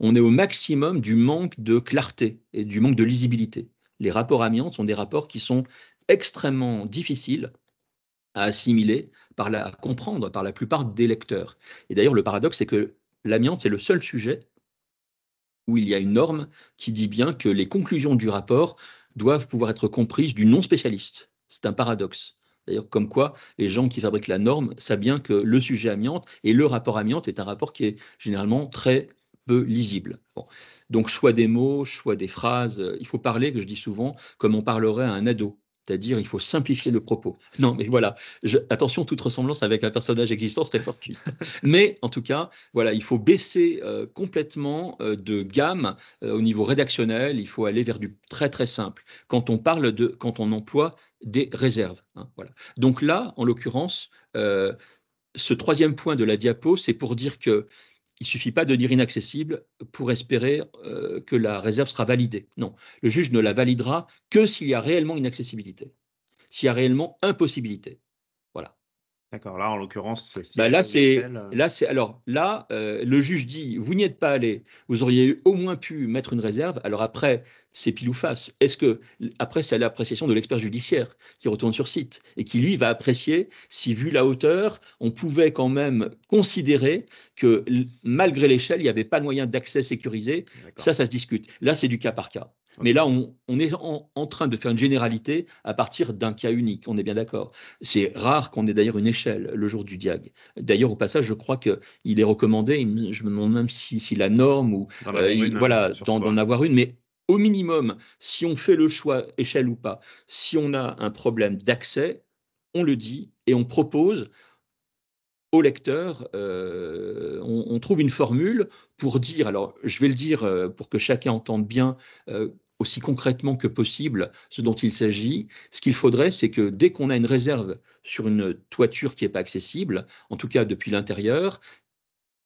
[SPEAKER 2] on est au maximum du manque de clarté et du manque de lisibilité. Les rapports amiantes sont des rapports qui sont extrêmement difficile à assimiler, par la, à comprendre par la plupart des lecteurs. Et d'ailleurs, le paradoxe, c'est que l'amiante, c'est le seul sujet où il y a une norme qui dit bien que les conclusions du rapport doivent pouvoir être comprises du non-spécialiste. C'est un paradoxe. D'ailleurs, comme quoi les gens qui fabriquent la norme savent bien que le sujet amiante et le rapport amiante est un rapport qui est généralement très peu lisible. Donc, choix des mots, choix des phrases, euh, il faut parler, que je dis souvent, comme on parlerait à un ado. C'est-à-dire, il faut simplifier le propos. Non, mais voilà. attention, toute ressemblance avec un personnage existant serait fortuite. [LAUGHS] mais en tout cas, voilà, il faut baisser euh, complètement euh, de gamme euh, au niveau rédactionnel. Il faut aller vers du très très simple. Quand on parle de, quand on emploie des réserves. Hein, voilà. Donc là, en l'occurrence, ce troisième point de la diapo, c'est pour dire que il ne suffit pas de dire inaccessible pour espérer euh, que la réserve sera validée. Non, le juge ne la validera que s'il y a réellement inaccessibilité, s'il y a réellement impossibilité. D'accord, là en l'occurrence, c'est. Bah, là, c'est. Euh. Là, c'est. Alors là, euh, le juge dit vous n'y êtes pas allé, vous auriez au moins pu mettre une réserve. Alors après, c'est pile ou face. Est-ce que. Après, c'est à l'appréciation de l'expert judiciaire qui retourne sur site et qui, lui, va apprécier si, vu la hauteur, on pouvait quand même considérer que malgré l'échelle, il n'y avait pas de moyen d'accès sécurisé. Ça, ça se discute. Là, c'est du cas par cas. Mais là, on, est en, train de faire une généralité à partir d'un cas unique, on est bien d'accord. C'est rare qu'on ait d'ailleurs une échelle le jour du diag. D'ailleurs, au passage, je crois qu'il est recommandé, je me demande même si, la norme ou euh, voilà, hein, d'en, avoir une, mais au minimum, si on fait le choix, échelle ou pas, si on a un problème d'accès, on le dit et on propose au lecteur, euh, on, trouve une formule pour dire, alors je vais le dire euh, pour que chacun entende bien, aussi concrètement que possible ce dont il s'agit. Ce qu'il faudrait, c'est que dès qu'on a une réserve sur une toiture qui n'est pas accessible, en tout cas depuis l'intérieur,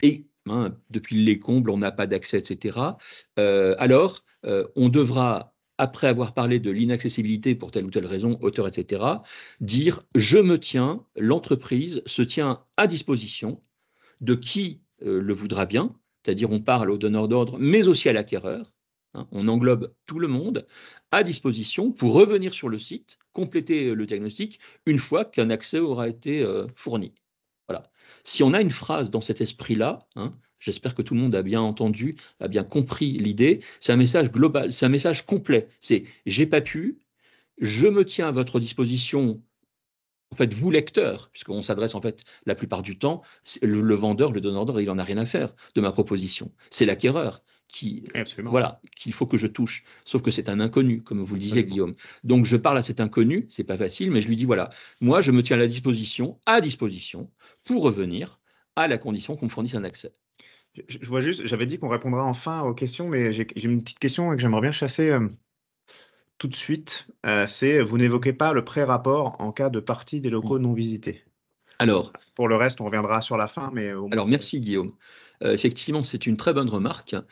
[SPEAKER 2] et hein, depuis les combles, on n'a pas d'accès, etc., euh, alors euh, on devra, après avoir parlé de l'inaccessibilité pour telle ou telle raison, auteur, etc., dire je me tiens, l'entreprise se tient à disposition de qui euh, le voudra bien, c'est-à-dire on parle au donneur d'ordre, mais aussi à l'acquéreur, Hein. on englobe tout le monde, à disposition pour revenir sur le site, compléter le diagnostic une fois qu'un accès aura été euh, fourni. Voilà. Si on a une phrase dans cet esprit-là, hein, j'espère que tout le monde a bien entendu, a bien compris l'idée, c'est un message global, c'est un message complet. C'est j'ai pas pu, je me tiens à votre disposition en fait, vous, lecteurs, puisqu'on s'adresse en fait la plupart du temps, le, vendeur, le donneur d'ordre, il n'en a rien à faire de ma proposition. C'est l'acquéreur qui voilà qu'il faut que je touche. Sauf que c'est un inconnu, comme vous le disiez, Guillaume. Donc je parle à cet inconnu, c'est pas facile, mais je lui dis voilà, moi je me tiens à la disposition, à
[SPEAKER 1] disposition,
[SPEAKER 2] pour revenir à la condition qu'on me fournisse un accès.
[SPEAKER 1] Je, vois juste, j'avais dit qu'on répondra enfin aux questions, mais j'ai une petite question que j'aimerais bien chasser euh, tout de suite. Euh, c'est vous n'évoquez pas le pré-rapport en cas de partie des locaux mm. non visités. Alors, pour le reste, on reviendra sur la fin, mais alors merci Guillaume. Euh, effectivement, c'est une très bonne
[SPEAKER 2] remarque. Hein.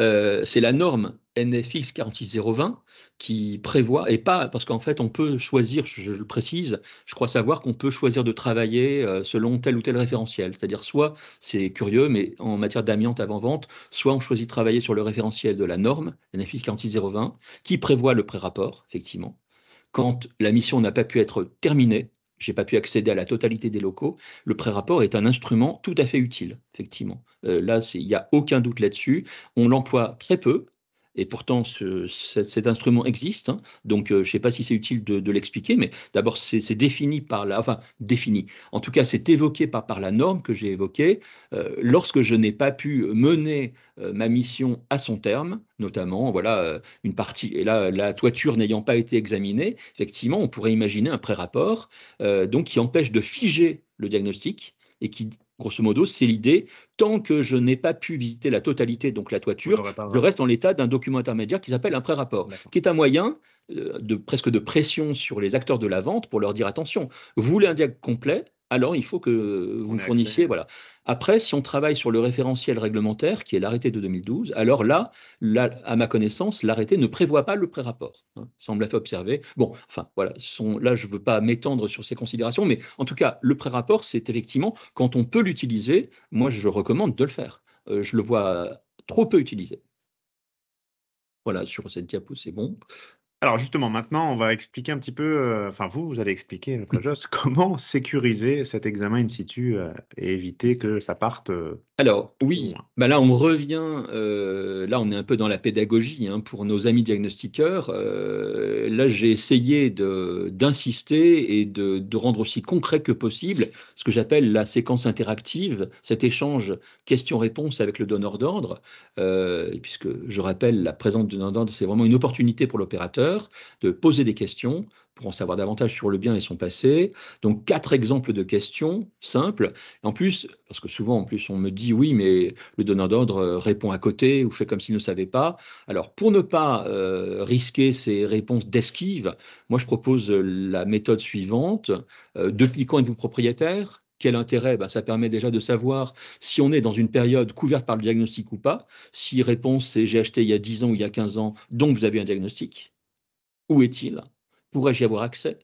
[SPEAKER 2] Euh, c'est la norme NFX 46020 qui prévoit, et pas parce qu'en fait on peut choisir, je le précise, je crois savoir qu'on peut choisir de travailler euh, selon tel ou tel référentiel. C'est-à-dire soit, c'est curieux, mais en matière d'amiante avant-vente, soit on choisit de travailler sur le référentiel de la norme NFX 46020 qui prévoit le pré-rapport, effectivement, quand la mission n'a pas pu être terminée n'ai pas pu accéder à la totalité des locaux, le pré-rapport est un instrument tout à fait utile, effectivement. Euh, là, il n'y a aucun doute là-dessus. On l'emploie très peu, et pourtant cet, instrument existe. Hein. donc euh, je ne sais pas si c'est utile de, l'expliquer, mais d'abord c'est défini par la, enfin défini. En tout cas, c'est évoqué par, la norme que j'ai évoquée. Euh, lorsque je n'ai pas pu mener euh, ma mission à son terme, notamment, voilà une partie. Et là, la toiture n'ayant pas été examinée, effectivement, on pourrait imaginer un pré-rapport donc qui empêche de figer le diagnostic et qui Grosso modo, c'est l'idée. Tant que je n'ai pas pu visiter la totalité, donc la toiture, le reste en l'état d'un document intermédiaire qui s'appelle un pré-rapport, qui est un moyen euh, de, presque de pression sur les acteurs de la vente pour leur dire attention, vous voulez un diagnostic complet, alors il faut que vous fournissiez. Voilà. Après, si on travaille sur le référentiel réglementaire, qui est l'arrêté de 2012, alors là, à ma connaissance, l'arrêté ne prévoit pas le pré-rapport. ça, on hein, me l'a fait observer. Bon, enfin, voilà, là, je ne veux pas m'étendre sur ces considérations, mais en tout cas, le pré-rapport, c'est effectivement, quand on peut l'utiliser, moi, je recommande de le faire. Euh, je le vois
[SPEAKER 1] trop peu utilisé. Voilà, sur cette diapo, c'est bon. Alors justement, maintenant, on va expliquer un petit peu, euh, enfin vous, vous allez expliquer, le mmh. [LAUGHS] comment sécuriser cet examen in situ euh, et éviter que ça parte euh, alors oui, bah là on revient,
[SPEAKER 2] euh, là on est un peu dans la pédagogie hein, pour nos amis diagnostiqueurs. Euh, là j'ai essayé d'insister et de, rendre aussi concret que possible ce que j'appelle la séquence interactive, cet échange question-réponse avec le donneur d'ordre, euh, puisque je rappelle la présence du donneur d'ordre c'est vraiment une opportunité pour l'opérateur de poser des questions, pour en savoir davantage sur le bien et son passé. Donc quatre exemples de questions simples. En plus, parce que souvent en plus on me dit oui, mais le donneur d'ordre euh, répond à côté ou fait comme s'il ne savait pas. Alors pour ne pas euh, risquer ces réponses d'esquive, moi je propose euh, la méthode suivante. depuis quand êtes-vous propriétaire quel intérêt bah, Ça permet déjà de savoir si on est dans une période couverte par le diagnostic ou pas. Si réponse c'est j'ai acheté il y a 10 ans ou il y a 15 ans, donc vous avez un diagnostic. Où est-il Pourrais-je y avoir accès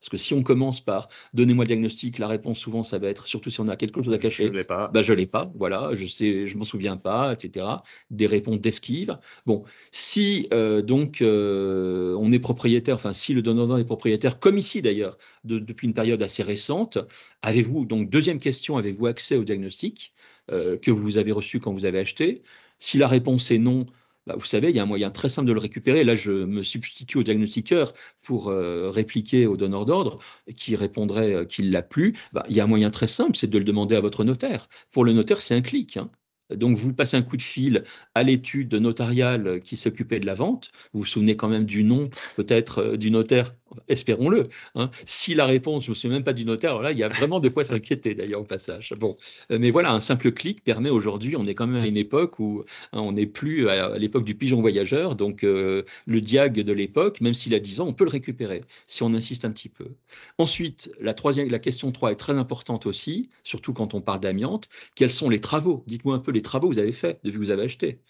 [SPEAKER 2] parce que si on commence par donnez-moi le diagnostic, la réponse souvent ça va être surtout si on a quelque chose à cacher. Je l'ai pas. Bah je l'ai pas. Voilà, je sais, je m'en souviens pas, etc. Des réponses d'esquive. Bon, si euh, donc euh, on est propriétaire, enfin si le donneur est propriétaire, comme ici d'ailleurs depuis une période assez récente, avez-vous donc deuxième question, avez-vous accès au diagnostic euh, que vous avez reçu quand vous avez acheté Si la réponse est non, bah, vous savez, il y a un moyen très simple de le récupérer. Là, je me substitue au diagnostiqueur pour euh, répliquer au donneur d'ordre qui répondrait euh, qu'il l'a plus. Bah, il y a un moyen très simple, c'est de le demander à votre notaire. Pour le notaire, c'est un clic. Hein. Donc, vous passez un coup de fil à l'étude notariale qui s'occupait de la vente. Vous vous souvenez quand même du nom, peut-être, euh, du notaire, espérons-le. Hein. Si la réponse, je ne me souviens même pas du notaire, alors là, il y a vraiment de quoi s'inquiéter, d'ailleurs, au passage. Bon, euh, mais voilà, un simple clic permet aujourd'hui, on est quand même à une époque où hein, on n'est plus à l'époque du pigeon voyageur, donc euh, le diag de l'époque, même s'il a 10 ans, on peut le récupérer, si on insiste un petit peu. Ensuite, la, troisième, la question 3 est très importante aussi, surtout quand on parle d'amiante. Quels sont les travaux Dites-moi un peu les les travaux que vous avez faits depuis que vous avez acheté.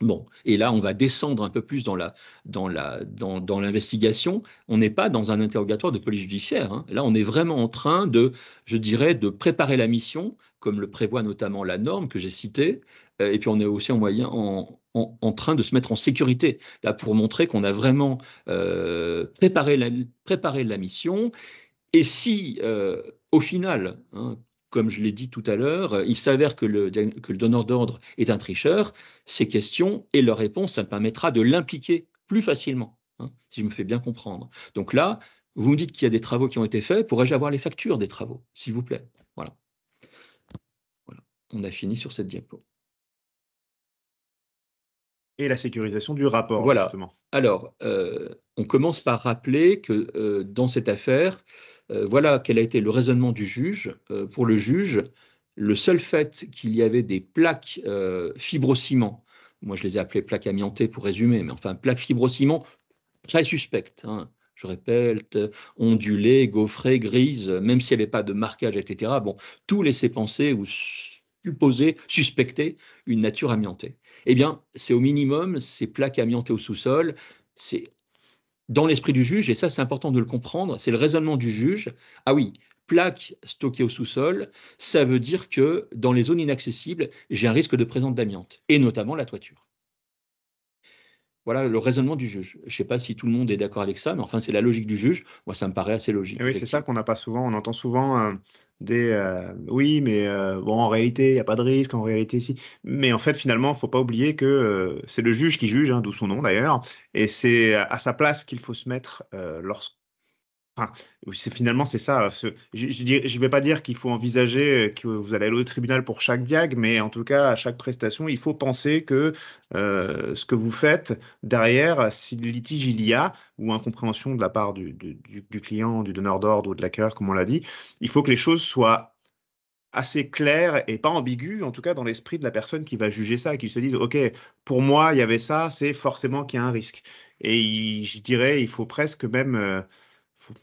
[SPEAKER 2] Bon, et là, on va descendre un peu plus dans la dans la dans, dans l'investigation. On n'est pas dans un interrogatoire de police judiciaire. Hein. Là, on est vraiment en train de, je dirais, de préparer la mission, comme le prévoit notamment la norme que j'ai citée. Euh, et puis, on est aussi en moyen en, en, train de se mettre en sécurité là pour montrer qu'on a vraiment euh, préparé la préparé la mission. Et si euh, au final, hein, comme je l'ai dit tout à l'heure, euh, il s'avère que le, que le donneur d'ordre est un tricheur, ces questions et leurs réponses, ça me permettra de l'impliquer plus facilement, hein, si je me fais bien comprendre. Donc là, vous me dites qu'il y a des travaux qui ont été faits, pourrais-je avoir les factures des travaux, s'il vous plaît
[SPEAKER 1] voilà. voilà. On a fini sur cette diapo. Et la sécurisation du rapport, voilà. Justement. Alors, euh, on commence par
[SPEAKER 2] rappeler que euh, dans cette affaire, euh, voilà quel a été le raisonnement du juge. Euh, pour le juge, le seul fait qu'il y avait des plaques euh, fibrociment, moi je les ai appelées plaques amiantées pour résumer, mais enfin plaques fibrociment ça est suspecte hein. je répète, ondulées, gaufrées, grises, même s'il n'y avait pas de marquage, etc. Bon, tout laissait penser ou supposer, suspecter une nature amiantée. Eh bien, c'est au minimum ces plaques amiantées au sous-sol, c'est dans l'esprit du juge, et ça c'est important de le comprendre, c'est le raisonnement du juge. Ah oui, plaque stockée au sous-sol, ça veut dire que dans les zones inaccessibles, j'ai un risque de présence d'amiante, et notamment la toiture. Voilà le raisonnement du juge. Je ne sais pas si tout le monde est d'accord avec ça, mais
[SPEAKER 1] enfin, c'est la logique du juge. Moi, ça me paraît assez logique. Eh oui, c'est ça qu'on n'a pas souvent. On entend souvent euh, des euh, oui, mais euh, bon, en réalité, il n'y a pas de risque. En réalité, si. Mais en fait, finalement, il ne faut pas oublier que c'est le juge qui juge, hein, d'où son nom d'ailleurs. Et c'est à sa place qu'il faut se mettre lorsque Enfin, finalement, c'est ça. Euh, je ne vais pas dire qu'il faut envisager euh, que vous allez aller au tribunal pour chaque diag, mais en tout cas, à chaque prestation, il faut penser que euh, ce que vous faites derrière, si le litige il y a, ou incompréhension de la part du, client, du donneur d'ordre ou de l'acquéreur, comme on l'a dit, il faut que les choses soient assez claires et pas ambiguës, en tout cas dans l'esprit de la personne qui va juger ça, qui se dise, OK, pour moi, il y avait ça, c'est forcément qu'il y a un risque. Et je dirais, il faut presque même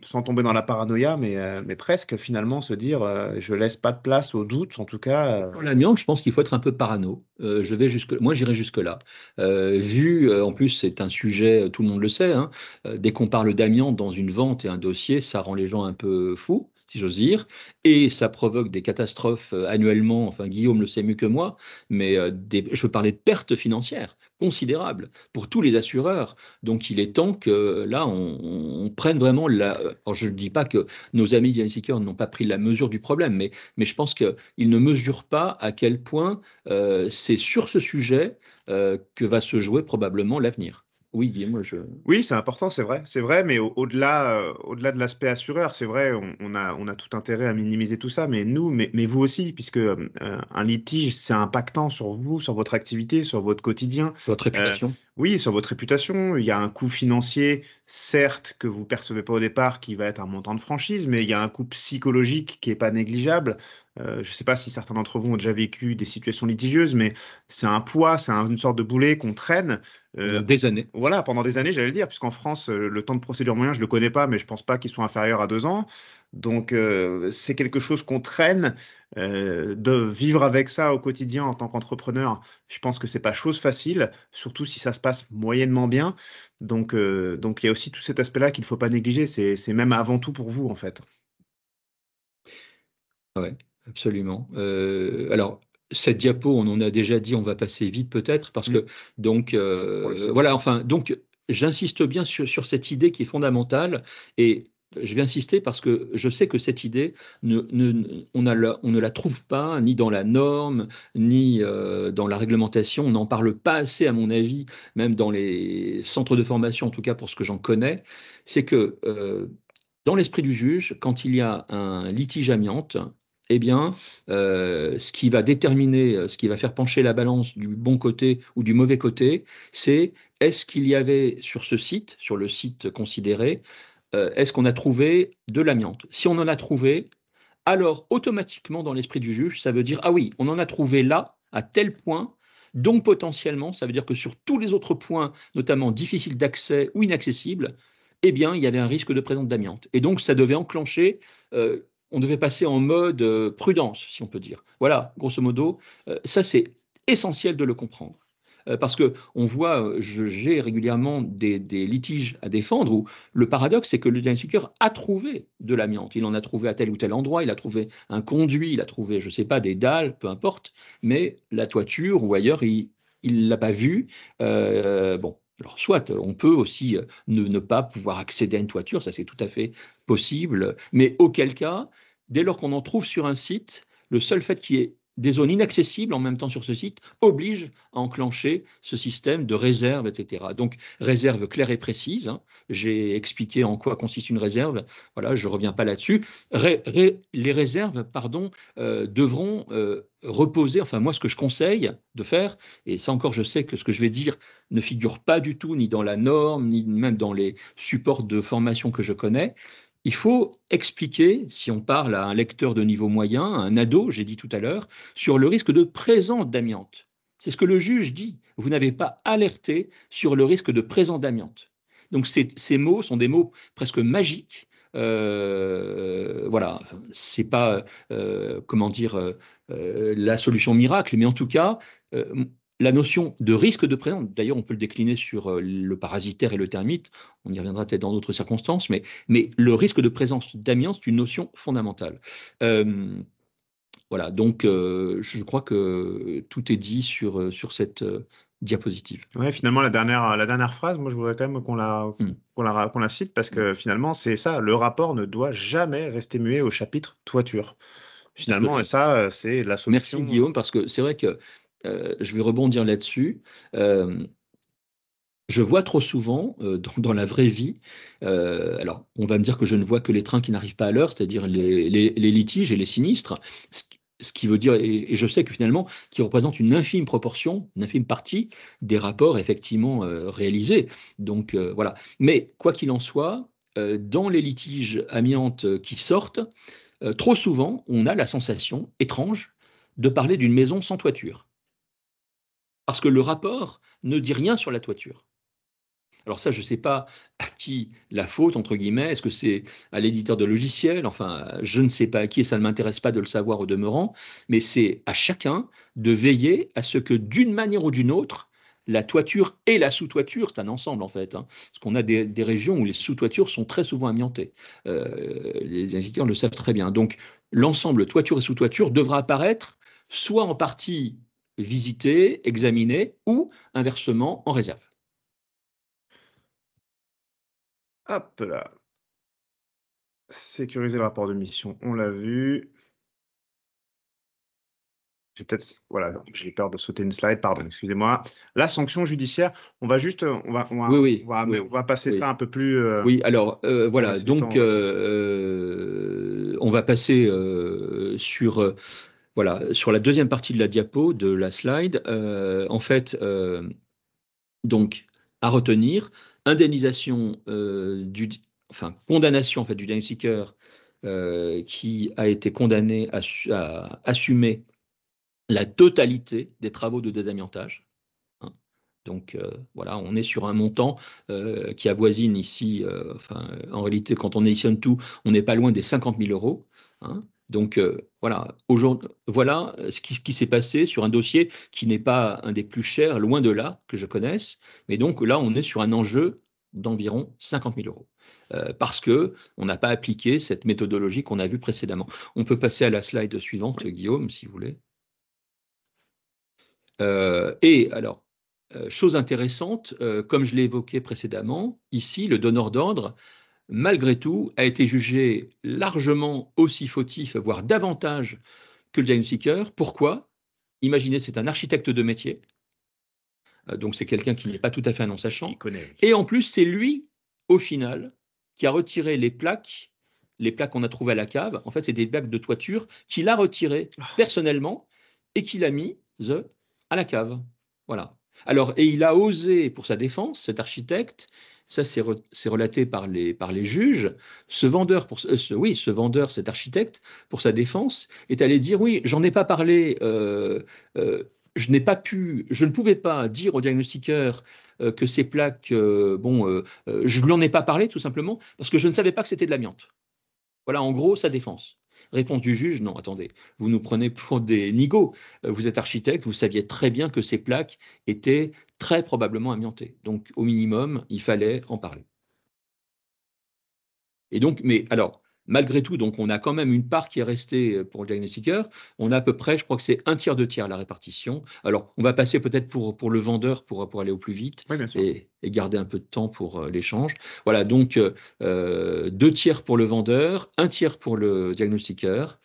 [SPEAKER 1] sans tomber dans la paranoïa, mais, euh, presque finalement se dire euh, je laisse pas de place au doute, en tout cas. Euh. L'amiante, je pense qu'il faut être un peu parano. je vais jusque, moi, j'irai
[SPEAKER 2] jusque là. vu, en plus, c'est un sujet, tout le monde le sait. Hein, dès qu'on parle d'amiante dans une vente et un dossier, ça rend les gens un peu fous si j'ose dire, et ça provoque des catastrophes annuellement. Enfin, Guillaume le sait mieux que moi, mais je veux parler de pertes financières considérable pour tous les assureurs. Donc il est temps que là, on, prenne vraiment la... Euh, je ne dis pas que nos amis diagnostiqueurs n'ont pas pris la mesure du problème, mais, mais je pense qu'ils ne mesurent pas à quel point euh, c'est sur ce sujet euh, que va se jouer probablement l'avenir.
[SPEAKER 1] Oui, je. Oui, c'est important, c'est vrai, c'est vrai, mais au-delà, euh, au de l'aspect assureur, c'est vrai, on, a, on a tout intérêt à minimiser tout ça, mais nous, mais, vous aussi, puisque euh, un litige, c'est impactant sur vous, sur votre activité, sur votre quotidien, votre réputation. Euh, oui, sur votre réputation. Il y a un coût financier, certes, que vous percevez pas au départ, qui va être un montant de franchise, mais il y a un coût psychologique qui est pas négligeable. Euh, je ne sais pas si certains d'entre vous ont déjà vécu des situations litigieuses, mais c'est un poids, c'est une sorte de boulet qu'on traîne. Euh, des années. Voilà, pendant des années, j'allais le dire, puisqu'en France, euh, le temps de procédure moyen, je ne le connais pas, mais je ne pense pas qu'il soit inférieur à deux ans. Donc, c'est quelque chose qu'on traîne. de vivre avec ça au quotidien en tant qu'entrepreneur, je pense que ce n'est pas chose facile, surtout si ça se passe moyennement bien. Donc, donc il y a aussi tout cet aspect-là qu'il ne faut pas négliger. C'est même avant tout pour vous, en fait.
[SPEAKER 2] Ouais. Absolument. Euh, alors, cette diapo, on en a déjà dit, on va passer vite peut-être, parce mmh. que donc euh, voilà, enfin, donc j'insiste bien sur, cette idée qui est fondamentale et je vais insister parce que je sais que cette idée, ne, on, on, ne la trouve pas ni dans la norme, ni euh, dans la réglementation. On n'en parle pas assez, à mon avis, même dans les centres de formation, en tout cas pour ce que j'en connais. C'est que dans l'esprit du juge, quand il y a un litige amiante, eh bien, euh, ce qui va déterminer, euh, ce qui va faire pencher la balance du bon côté ou du mauvais côté, c'est est-ce qu'il y avait sur ce site, sur le site considéré, euh, est-ce qu'on a trouvé de l'amiante Si on en a trouvé, alors automatiquement dans l'esprit du juge, ça veut dire ah oui, on en a trouvé là, à tel point, donc potentiellement, ça veut dire que sur tous les autres points, notamment difficiles d'accès ou inaccessibles, eh bien, il y avait un risque de présence d'amiante. Et donc, ça devait enclencher on devait passer en mode euh, prudence, si on peut dire. Voilà, grosso modo, euh, ça c'est essentiel de le comprendre. Euh, parce que on voit, j'ai régulièrement des, litiges à défendre où le paradoxe, c'est que le diagnostiqueur a trouvé de l'amiante. Il en a trouvé à tel ou tel endroit, il a trouvé un conduit, il a trouvé, je ne sais pas, des dalles, peu importe, mais la toiture ou ailleurs, il ne l'a pas vu. bon, alors, soit euh, on peut aussi euh, ne, ne pas pouvoir accéder à une toiture, ça c'est tout à fait possible, mais auquel cas, dès lors qu'on en trouve sur un site, le seul fait qui est des zones inaccessibles en même temps sur ce site obligent à enclencher ce système de réserve, etc. Donc, réserve claire et précise. Hein. J'ai expliqué en quoi consiste une réserve. Voilà, je ne reviens pas là-dessus. les réserves, pardon, euh, devront euh, reposer, enfin, moi, ce que je conseille de faire, et ça encore, je sais que ce que je vais dire ne figure pas du tout ni dans la norme, ni même dans les supports de formation que je connais, il faut expliquer, si on parle à un lecteur de niveau moyen, un ado, j'ai dit tout à l'heure, sur le risque de présence d'amiante. C'est ce que le juge dit. Vous n'avez pas alerté sur le risque de présence d'amiante. Donc ces, mots sont des mots presque magiques. Euh, voilà, c'est pas euh, comment dire euh, euh, la solution miracle, mais en tout cas, la notion de risque de présence, d'ailleurs on peut le décliner sur euh, le parasitaire et le termite, on y reviendra peut-être dans d'autres circonstances, mais, mais, le risque de présence d'amiante, c'est une notion fondamentale. Euh, voilà, donc euh, je crois que tout est dit sur, sur cette diapositive.
[SPEAKER 1] Oui, finalement, la dernière, la dernière phrase, moi je voudrais quand même qu'on la, hmm. la, la, cite, parce que hmm. finalement c'est ça, le rapport ne doit jamais rester muet au chapitre toiture. Finalement, et ça, c'est la solution. Merci Guillaume, parce que c'est vrai que euh, je vais rebondir là-dessus.
[SPEAKER 2] Euh, je vois trop souvent euh, [LAUGHS] dans, la vraie vie, alors on va me dire que je ne vois que les trains qui n'arrivent pas à l'heure, c'est-à-dire les, litiges et les sinistres, ce, qui veut dire, et, je sais que finalement, qui représente une infime proportion, une infime partie des rapports effectivement réalisés. Donc voilà. Mais quoi qu'il en soit, dans les litiges amiantes qui sortent, trop souvent, on a la sensation étrange de parler d'une maison sans toiture. Parce que le rapport ne dit rien sur la toiture. Alors ça, je ne sais pas à qui la faute, entre guillemets, est-ce que c'est à l'éditeur de logiciels enfin, je ne sais pas à qui, et ça ne m'intéresse pas de le savoir au demeurant, mais c'est à chacun de veiller à ce que d'une manière ou d'une autre, la toiture et la sous-toiture, c'est un ensemble en fait, hein, parce qu'on a des, régions où les sous-toitures sont très souvent amiantées. Euh, les éditeurs le savent très bien. Donc l'ensemble toiture et sous-toiture devra apparaître soit en partie visiter, examiner ou
[SPEAKER 1] inversement en réserve. Hop là. Sécuriser le rapport de mission, on l'a vu. J'ai peut-être, voilà, j'ai peur de sauter une slide, pardon, excusez-moi. La sanction judiciaire, on va juste, on va, on va, oui, oui, on va, passer ça un peu plus. Euh, oui, alors
[SPEAKER 2] euh, voilà, donc euh, on va passer sur voilà, sur la deuxième partie de la diapo, de la slide, euh, en fait, euh, donc, à retenir, indemnisation euh, du, enfin, condamnation fait, du diagnostiqueur qui a été condamné à, assumer la totalité des travaux de désamiantage. Hein. Donc voilà, on est sur un montant qui avoisine ici, enfin, en réalité, quand on additionne tout, on n'est pas loin des 50 000 euros. Hein. Donc euh, voilà, voilà euh, ce qui, s'est passé sur un dossier qui n'est pas un des plus chers, loin de là, que je connaisse. Mais donc là, on est sur un enjeu d'environ 50 000 euros euh, parce que on n'a pas appliqué cette méthodologie qu'on a vue précédemment. On peut passer à la slide suivante, Guillaume, si vous voulez. et alors, chose intéressante, comme je l'ai évoqué précédemment, ici, le donneur d'ordre malgré tout, a été jugé largement aussi fautif, voire davantage que le Seeker. Pourquoi Imaginez, c'est un architecte de métier, euh, donc c'est quelqu'un qui n'est pas tout à fait un non-sachant. Et en plus, c'est lui, au final, qui a retiré les plaques, les plaques qu'on a trouvées à la cave. En fait, c'est des plaques de toiture qu'il a retirées ah. personnellement et qu'il a mis à la cave. Voilà. Alors, et il a osé, pour sa défense, cet architecte, ça c'est relaté par les, par les juges, ce vendeur, euh, ce, oui, ce vendeur, cet architecte, pour sa défense, est allé dire oui, j'en ai pas parlé, euh, euh, je n'ai pas pu, je ne pouvais pas dire au diagnostiqueur que ces plaques, bon, je ne lui en ai pas parlé tout simplement parce que je ne savais pas que c'était de l'amiante. Voilà en gros sa défense. Réponse du juge, non, attendez, vous nous prenez pour des nigauds. Euh, vous êtes architecte, vous saviez très bien que ces plaques étaient très probablement amiantées. Donc, au minimum, il fallait en parler. Et donc, mais alors, malgré tout, donc on a quand même une part qui est restée euh, pour le diagnostiqueur. On a à peu près, je crois que c'est un tiers, de tiers la répartition. Alors, on va passer peut-être pour, pour le vendeur pour, pour aller au plus vite Et, garder un peu de temps pour euh, l'échange. Voilà, donc euh, deux tiers pour le vendeur, un tiers pour le diagnostiqueur.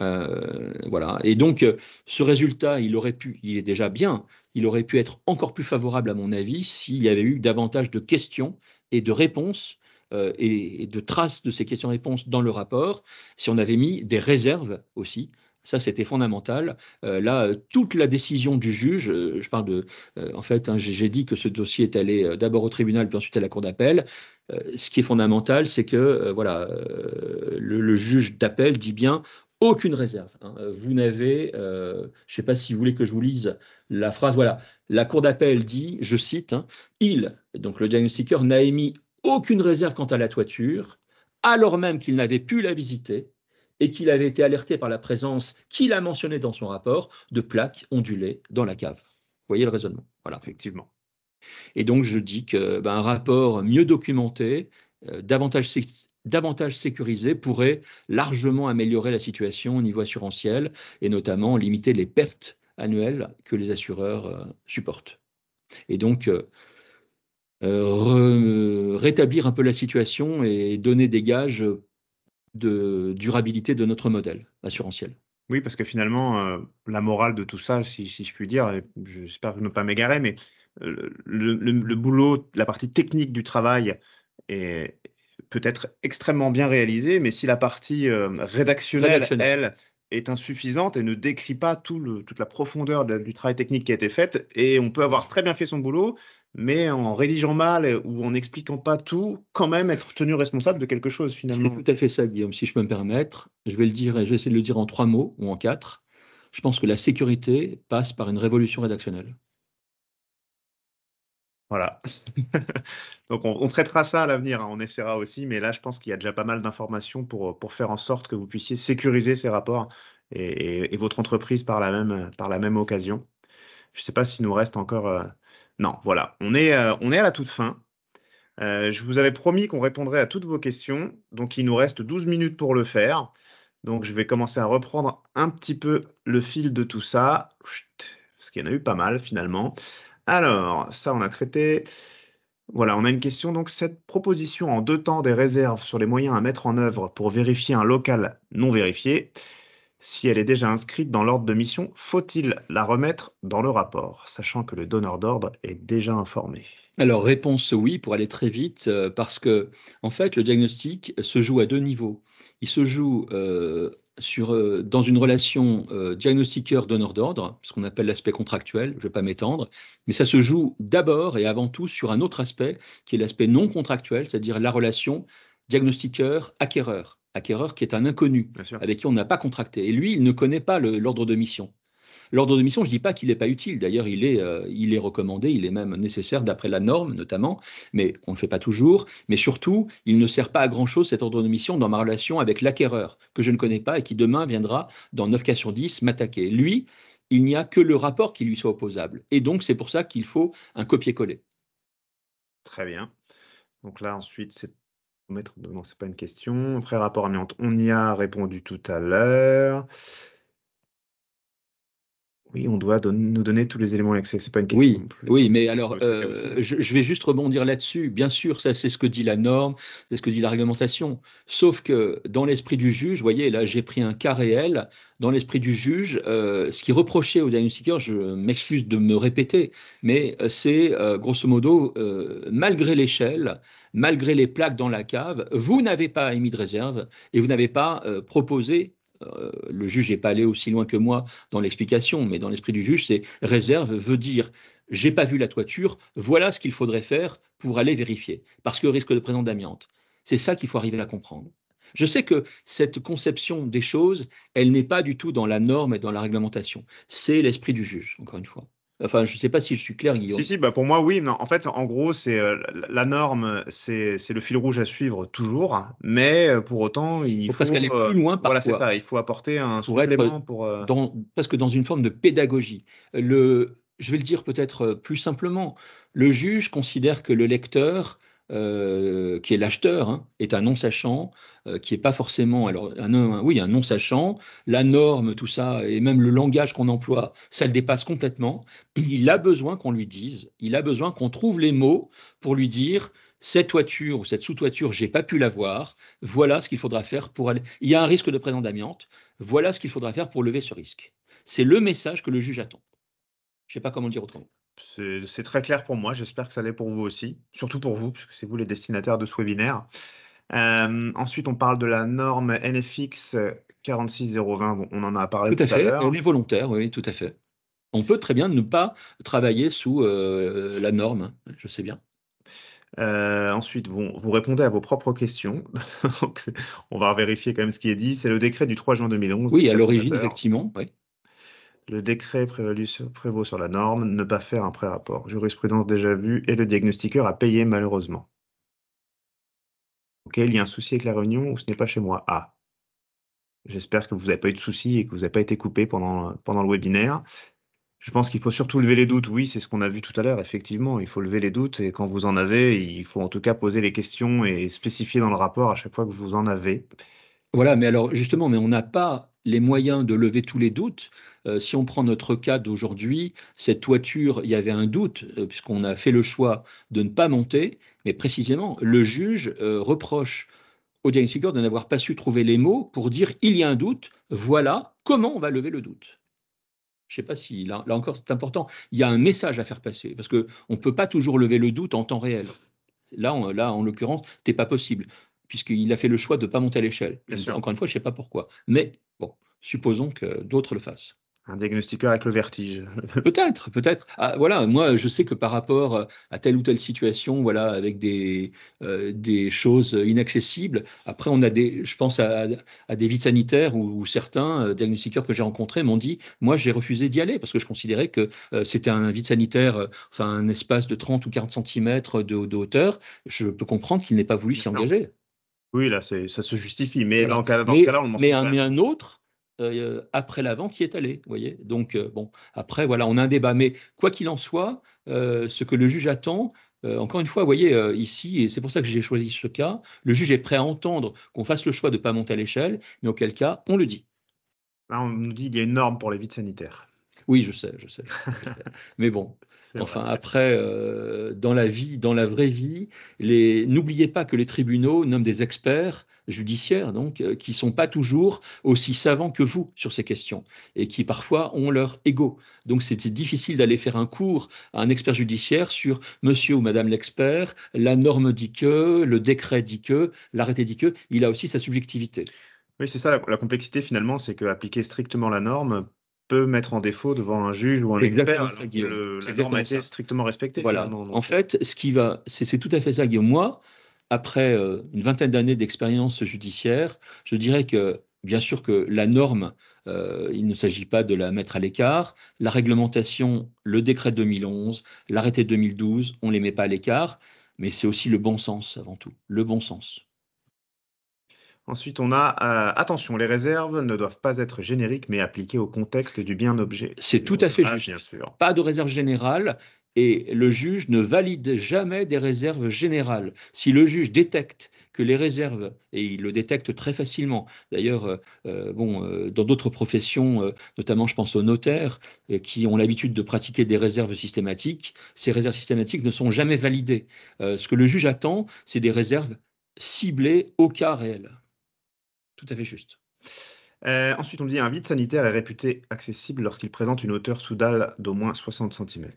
[SPEAKER 2] voilà. Et donc, ce résultat, il aurait pu, il est déjà bien, il aurait pu être encore plus favorable, à mon avis, s'il y avait eu davantage de questions et de réponses euh, et, de traces de ces questions-réponses dans le rapport, si on avait mis des réserves aussi. Ça, c'était fondamental. Euh, là, euh, toute la décision du juge, je parle de. en fait, hein, j'ai dit que ce dossier est allé d'abord au tribunal, puis ensuite à la cour d'appel. ce qui est fondamental, c'est que voilà, le, juge d'appel dit bien aucune réserve. Hein. Vous n'avez, je ne sais pas si vous voulez que je vous lise la phrase, voilà, la Cour d'appel dit, je cite, hein, il, donc le diagnostiqueur, n'a émis aucune réserve quant à la toiture, alors même qu'il n'avait pu la visiter et qu'il avait été alerté par la présence qu'il a mentionné dans son rapport de plaques ondulées dans la cave. Vous voyez le raisonnement Voilà. Effectivement. Et donc je dis qu'un ben, rapport mieux documenté, euh, davantage, davantage sécurisé, pourrait largement améliorer la situation au niveau assurantiel et notamment limiter les pertes annuelles que les assureurs euh, supportent. Et donc euh, euh, rétablir un peu la situation et
[SPEAKER 1] donner des gages de durabilité de notre modèle assurantiel. Oui, parce que finalement, euh, la morale de tout ça, si, je puis dire, j'espère ne pas m'égarer, mais euh, le, boulot, la partie technique du travail est peut-être extrêmement bien réalisée, mais si la partie rédactionnelle, elle, est insuffisante et ne décrit pas tout le, toute la profondeur du travail technique qui a été fait, et on peut avoir très bien fait son boulot, mais en rédigeant mal ou en n'expliquant pas tout, quand même être tenu responsable de quelque chose finalement. C'est tout à fait ça, Guillaume, si je peux me permettre. Je vais le dire et je vais essayer de le dire en trois mots ou en
[SPEAKER 2] quatre. Je pense que la sécurité passe par une révolution rédactionnelle.
[SPEAKER 1] Voilà. [LAUGHS] Donc on, traitera ça à l'avenir, hein, on essaiera aussi, mais là je pense qu'il y a déjà pas mal d'informations pour, pour faire en sorte que vous puissiez sécuriser ces rapports et, votre entreprise par la même, par la même occasion. Je ne sais pas s'il nous reste encore euh, non, voilà, on est, euh, on est à la toute fin. Euh, je vous avais promis qu'on répondrait à toutes vos questions, donc il nous reste 12 minutes pour le faire. Donc je vais commencer à reprendre un petit peu le fil de tout ça, parce qu'il y en a eu pas mal finalement. Alors, ça, on a traité. Voilà, on a une question. Donc, cette proposition en deux temps des réserves sur les moyens à mettre en œuvre pour vérifier un local non vérifié si elle est déjà inscrite dans l'ordre de mission, faut-il la remettre dans le rapport, sachant que le donneur d'ordre est déjà informé Alors réponse oui, pour aller très vite, euh, parce que en fait le
[SPEAKER 2] diagnostic se joue à deux niveaux. Il se joue euh, sur, euh, dans une relation diagnostiqueur-donneur d'ordre, ce qu'on appelle l'aspect contractuel, je ne vais pas m'étendre, mais ça se joue d'abord et avant tout sur un autre aspect, qui est l'aspect non contractuel, c'est-à-dire la relation diagnostiqueur-acquéreur acquéreur qui est un inconnu, avec qui on n'a pas contracté. Et lui, il ne connaît pas l'ordre de mission. L'ordre de mission, je ne dis pas qu'il n'est pas utile. D'ailleurs, il, est, euh, il est recommandé, il est même nécessaire d'après la norme, notamment, mais on ne le fait pas toujours. Mais surtout, il ne sert pas à grand-chose, cet ordre de mission, dans ma relation avec l'acquéreur, que je ne connais pas et qui demain viendra, dans 9 cas sur 10, m'attaquer. Lui, il n'y a que le rapport qui lui soit opposable. Et donc, c'est pour ça qu'il faut
[SPEAKER 1] un copier-coller. Très bien. Donc là, ensuite, c'est mettre. Non, c'est pas une question. Après, rapport amiante, on y a répondu tout à l'heure oui, on doit nous donner tous les éléments d'accès. C'est pas une question. Oui, oui,
[SPEAKER 2] mais alors, euh, je, vais juste rebondir là-dessus. Bien sûr, ça, c'est ce que dit la norme, c'est ce que dit la réglementation. Sauf que dans l'esprit du juge, vous voyez, là, j'ai pris un cas réel. Dans l'esprit du juge, euh, ce qui reprochait au diagnostiqueurs, je m'excuse de me répéter, mais euh, c'est grosso modo, malgré l'échelle, malgré les plaques dans la cave, vous n'avez pas émis de réserve et vous n'avez pas proposé euh, le juge n'est pas allé aussi loin que moi dans l'explication, mais dans l'esprit du juge, c'est réserve veut dire j'ai pas vu la toiture, voilà ce qu'il faudrait faire pour aller vérifier, parce que risque de présence d'amiante. C'est ça qu'il faut arriver à comprendre. Je sais que cette conception des choses, elle n'est pas du tout dans la norme et dans la réglementation. C'est l'esprit du juge, encore une fois. Enfin, je ne sais pas si je suis clair, Guillaume. Si, si,
[SPEAKER 1] bah pour moi, oui. Non, en fait, en gros, c'est euh, la norme, c'est le fil rouge à suivre toujours, mais euh, pour autant, il faut, parce euh, plus loin par voilà, Il faut apporter un pour
[SPEAKER 2] pour. parce que dans une forme de pédagogie, le, je vais le dire peut-être plus simplement, le juge considère que le lecteur euh, qui est l'acheteur, hein, est un non-sachant, euh, qui n'est pas forcément, alors un, oui, un non-sachant, la norme, tout ça, et même le langage qu'on emploie, ça le dépasse complètement. Il a besoin qu'on lui dise, il a besoin qu'on trouve les mots pour lui dire, cette toiture ou cette sous-toiture, j'ai pas pu la voir, voilà ce qu'il faudra faire pour aller. Il y a un risque de présence d'amiante, voilà ce qu'il faudra faire pour lever
[SPEAKER 1] ce risque. C'est le message que le juge attend. Je ne sais pas comment dire autrement. C'est très clair pour moi, j'espère que ça l'est pour vous aussi, surtout pour vous, puisque c'est vous les destinataires de ce webinaire. ensuite, on parle de la norme NFX 46020, on en a parlé tout, à fait. on est
[SPEAKER 2] volontaire, oui, tout à fait. On peut très bien ne pas travailler sous la
[SPEAKER 1] norme, je sais bien. ensuite, bon, vous répondez à vos propres questions. [LAUGHS] on va vérifier quand même ce qui est dit. C'est le décret du 3 juin 2011. Oui, à l'origine, effectivement. Oui le décret prévaut sur, la norme, ne pas faire un pré-rapport. Jurisprudence déjà vue et le diagnostiqueur a payé malheureusement. Ok, il y a un souci avec la réunion ou ce n'est pas chez moi. Ah. J'espère que vous n'avez pas eu de souci et que vous n'avez pas été coupé pendant, pendant le webinaire. Je pense qu'il faut surtout lever les doutes. Oui, c'est ce qu'on a vu tout à l'heure, effectivement. Il faut lever les doutes et quand vous en avez, il faut en tout cas poser les questions et spécifier dans le rapport à chaque fois que vous en avez. Voilà, mais alors justement, mais on n'a pas les moyens de lever tous
[SPEAKER 2] les doutes. Euh, si on prend notre cas d'aujourd'hui, cette toiture, il y avait un doute, euh, puisqu'on a fait le choix de ne pas monter, mais précisément, le juge euh, reproche au diagnostiqueur de n'avoir pas su trouver les mots pour dire il y a un doute, voilà comment on va lever le doute. Je ne sais pas si, là, encore, c'est important. Il y a un message à faire passer, parce qu'on ne peut pas toujours lever le doute en temps réel. Là, là en l'occurrence, ce n'est pas possible puisqu'il a fait le choix de ne pas monter à l'échelle. Encore une fois, je ne sais pas pourquoi. Mais bon, supposons que d'autres le fassent. Un diagnostiqueur avec le vertige. [LAUGHS] peut-être, peut-être. Ah, voilà, moi, je sais que par rapport à telle ou telle situation, voilà, avec des, euh, des choses inaccessibles, après, on a des, je pense à, des vides sanitaires où, certains euh, diagnostiqueurs que j'ai rencontrés m'ont dit Moi, j'ai refusé d'y aller parce que je considérais que euh, c'était un vide sanitaire, enfin, un espace de 30 ou 40 cm de, de hauteur. Je peux comprendre qu'il n'ait pas voulu s'y engager. Oui, là, ça se justifie. Mais dans, cas on un, mais un autre, euh, après la vente, y est allé. Voyez Donc, euh, bon, après, voilà, on a un débat. Mais quoi qu'il en soit, euh, ce que le juge attend, encore une fois, vous voyez, ici, et c'est pour ça que j'ai choisi ce cas, le juge est prêt à entendre qu'on fasse le choix de ne pas monter à l'échelle, mais auquel cas, on le dit. Là, on nous dit qu'il y a une norme pour les vides sanitaires. Oui, je sais, je sais. [LAUGHS] Mais bon, enfin, après, euh, dans la vie, dans la vraie vie, les... n'oubliez pas que les tribunaux nomment des experts judiciaires, donc, euh, qui ne sont pas toujours aussi savants que vous sur ces questions et qui parfois ont leur ego. Donc, c'est difficile d'aller faire un cours à un expert judiciaire sur monsieur ou madame l'expert, la norme dit que, le décret dit que, l'arrêté
[SPEAKER 1] dit que. Il a aussi sa subjectivité. Oui, c'est ça la, la complexité finalement, c'est qu'appliquer strictement la norme peut mettre en défaut devant un juge ou un hein, la norme a strictement respectée.
[SPEAKER 2] Voilà. En fait, ce qui va, c'est tout à fait ça, Guillaume. Moi, après euh, une vingtaine d'années d'expérience judiciaire, je dirais que bien sûr que la norme, euh, il ne s'agit pas de la mettre à l'écart. La réglementation, le décret 2011, l'arrêté 2012, on les met pas à l'écart, mais c'est aussi le bon sens avant tout, le bon sens.
[SPEAKER 1] Ensuite, on a euh, attention, les réserves ne doivent pas être génériques, mais appliquées au contexte du bien objet. C'est tout à fait ah, juste. Pas de réserve
[SPEAKER 2] générale. Et le juge ne valide jamais des réserves générales. Si le juge détecte que les réserves, et il le détecte très facilement, d'ailleurs, euh, euh, bon, dans d'autres professions, notamment je pense aux notaires, qui ont l'habitude de pratiquer des réserves systématiques, ces réserves systématiques ne sont jamais validées. ce que le juge attend, c'est des réserves ciblées au cas réel
[SPEAKER 1] tout à fait juste. Euh, ensuite, on dit un vide sanitaire est réputé accessible lorsqu'il présente une hauteur soudale d'au moins 60 cm.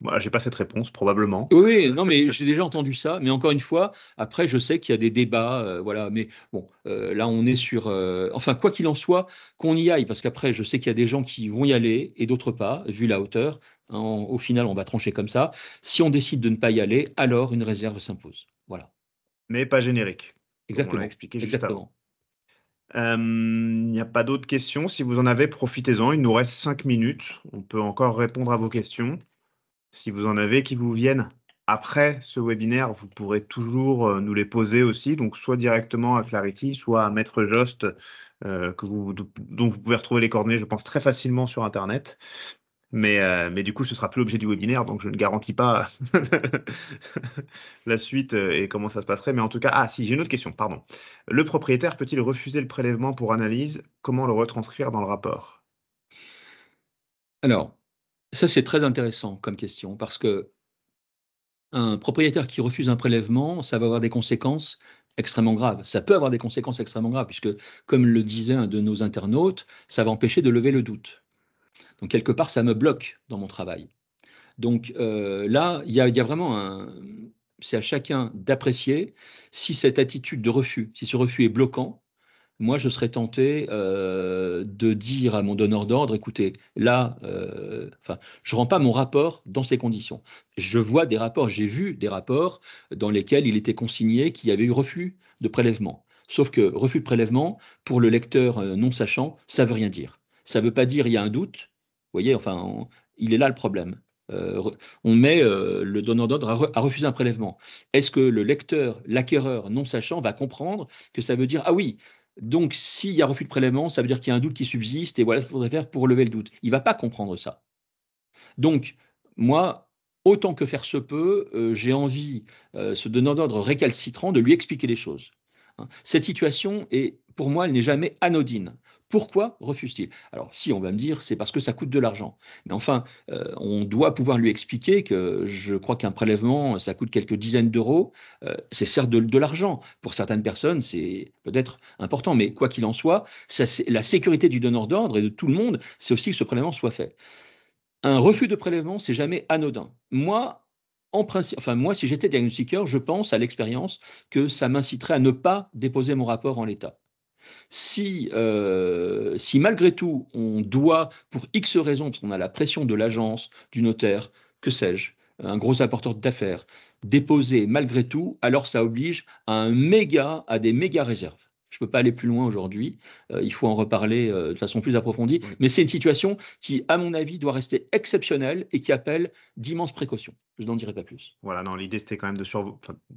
[SPEAKER 1] Voilà, j'ai pas cette réponse, probablement.
[SPEAKER 2] Oui, non, mais j'ai déjà entendu ça. Mais encore une fois, après, je sais qu'il y a des débats, euh, voilà. Mais bon, euh, là, on est sur. enfin, quoi qu'il en soit, qu'on y aille, parce qu'après, je sais qu'il y a des gens qui vont y aller et d'autres pas, vu la hauteur. Hein, au final, on va trancher comme ça. Si on décide de ne pas y aller, alors une réserve s'impose. Voilà. Mais pas générique.
[SPEAKER 1] Exactement. Euh, il n'y a pas d'autres questions. Si vous en avez, profitez-en. Il nous reste 5 minutes. On peut encore répondre à vos questions. Si vous en avez qui vous viennent après ce webinaire, vous pourrez toujours euh, nous les poser aussi, donc soit directement à Clarity, soit à Maître Jost, euh, dont vous pouvez retrouver les coordonnées, je pense, très facilement sur Internet. Euh, mais, du coup, ce sera plus l'objet du webinaire, donc je ne garantis pas [LAUGHS] la suite euh, et comment ça se passerait. Mais en tout cas, ah si, j'ai une autre question, pardon. Le propriétaire peut-il refuser le prélèvement pour analyse Comment le retranscrire dans le rapport Alors, ça c'est très intéressant comme question, parce
[SPEAKER 2] que un propriétaire qui refuse un prélèvement, ça va avoir des conséquences extrêmement graves. Ça peut avoir des conséquences extrêmement graves, puisque, comme le disait un de nos internautes, ça va empêcher de lever le doute. Donc quelque part, ça me bloque dans mon travail. Donc euh, là, il y, a vraiment un... C'est à chacun d'apprécier si cette attitude de refus, si ce refus est bloquant. Moi, je serais tenté euh, de dire à mon donneur d'ordre, écoutez, là, euh, je ne rends pas mon rapport dans ces conditions. Je vois des rapports, j'ai vu des rapports dans lesquels il était consigné qu'il y avait eu refus de prélèvement. Sauf que refus de prélèvement, pour le lecteur non sachant, ça ne veut rien dire. Ça ne veut pas dire il y a un doute, vous voyez, enfin, il est là le problème. Euh, on met euh, le donneur d'ordre à, refuser un prélèvement. Est-ce que le lecteur, l'acquéreur non sachant, va comprendre que ça veut dire ah oui, donc s'il y a refus de prélèvement, ça veut dire qu'il y a un doute qui subsiste et voilà ce qu'il faudrait faire pour lever le doute. Il ne va pas comprendre ça. Donc moi, autant que faire se peut, euh, j'ai envie, ce donneur d'ordre récalcitrant, de lui expliquer les choses. Hein. Cette situation est, pour moi, elle n'est jamais anodine. Pourquoi refuse-t-il Alors, si on va me dire, c'est parce que ça coûte de l'argent. Mais enfin, euh, on doit pouvoir lui expliquer que je crois qu'un prélèvement, ça coûte quelques dizaines d'euros. Euh, c'est certes de, l'argent. Pour certaines personnes, c'est peut-être important. Mais quoi qu'il en soit, la sécurité du donneur d'ordre et de tout le monde, c'est aussi que ce prélèvement soit fait. Un refus de prélèvement, c'est jamais anodin. Moi, en principe, enfin moi, si j'étais diagnostiqueur, je pense à l'expérience que ça m'inciterait à ne pas déposer mon rapport en l'état. Si, euh, si malgré tout on doit, pour X raisons, parce qu'on a la pression de l'agence, du notaire, que sais-je, un gros apporteur d'affaires, déposer malgré tout, alors ça oblige à un méga, à des méga réserves. Je ne peux pas aller plus loin aujourd'hui. Euh, il faut en reparler euh, de façon plus approfondie. Mais c'est une situation qui, à mon avis, doit rester exceptionnelle et qui appelle d'immenses précautions.
[SPEAKER 1] Je n'en dirai pas plus. Voilà, non, l'idée c'était quand même de survoler,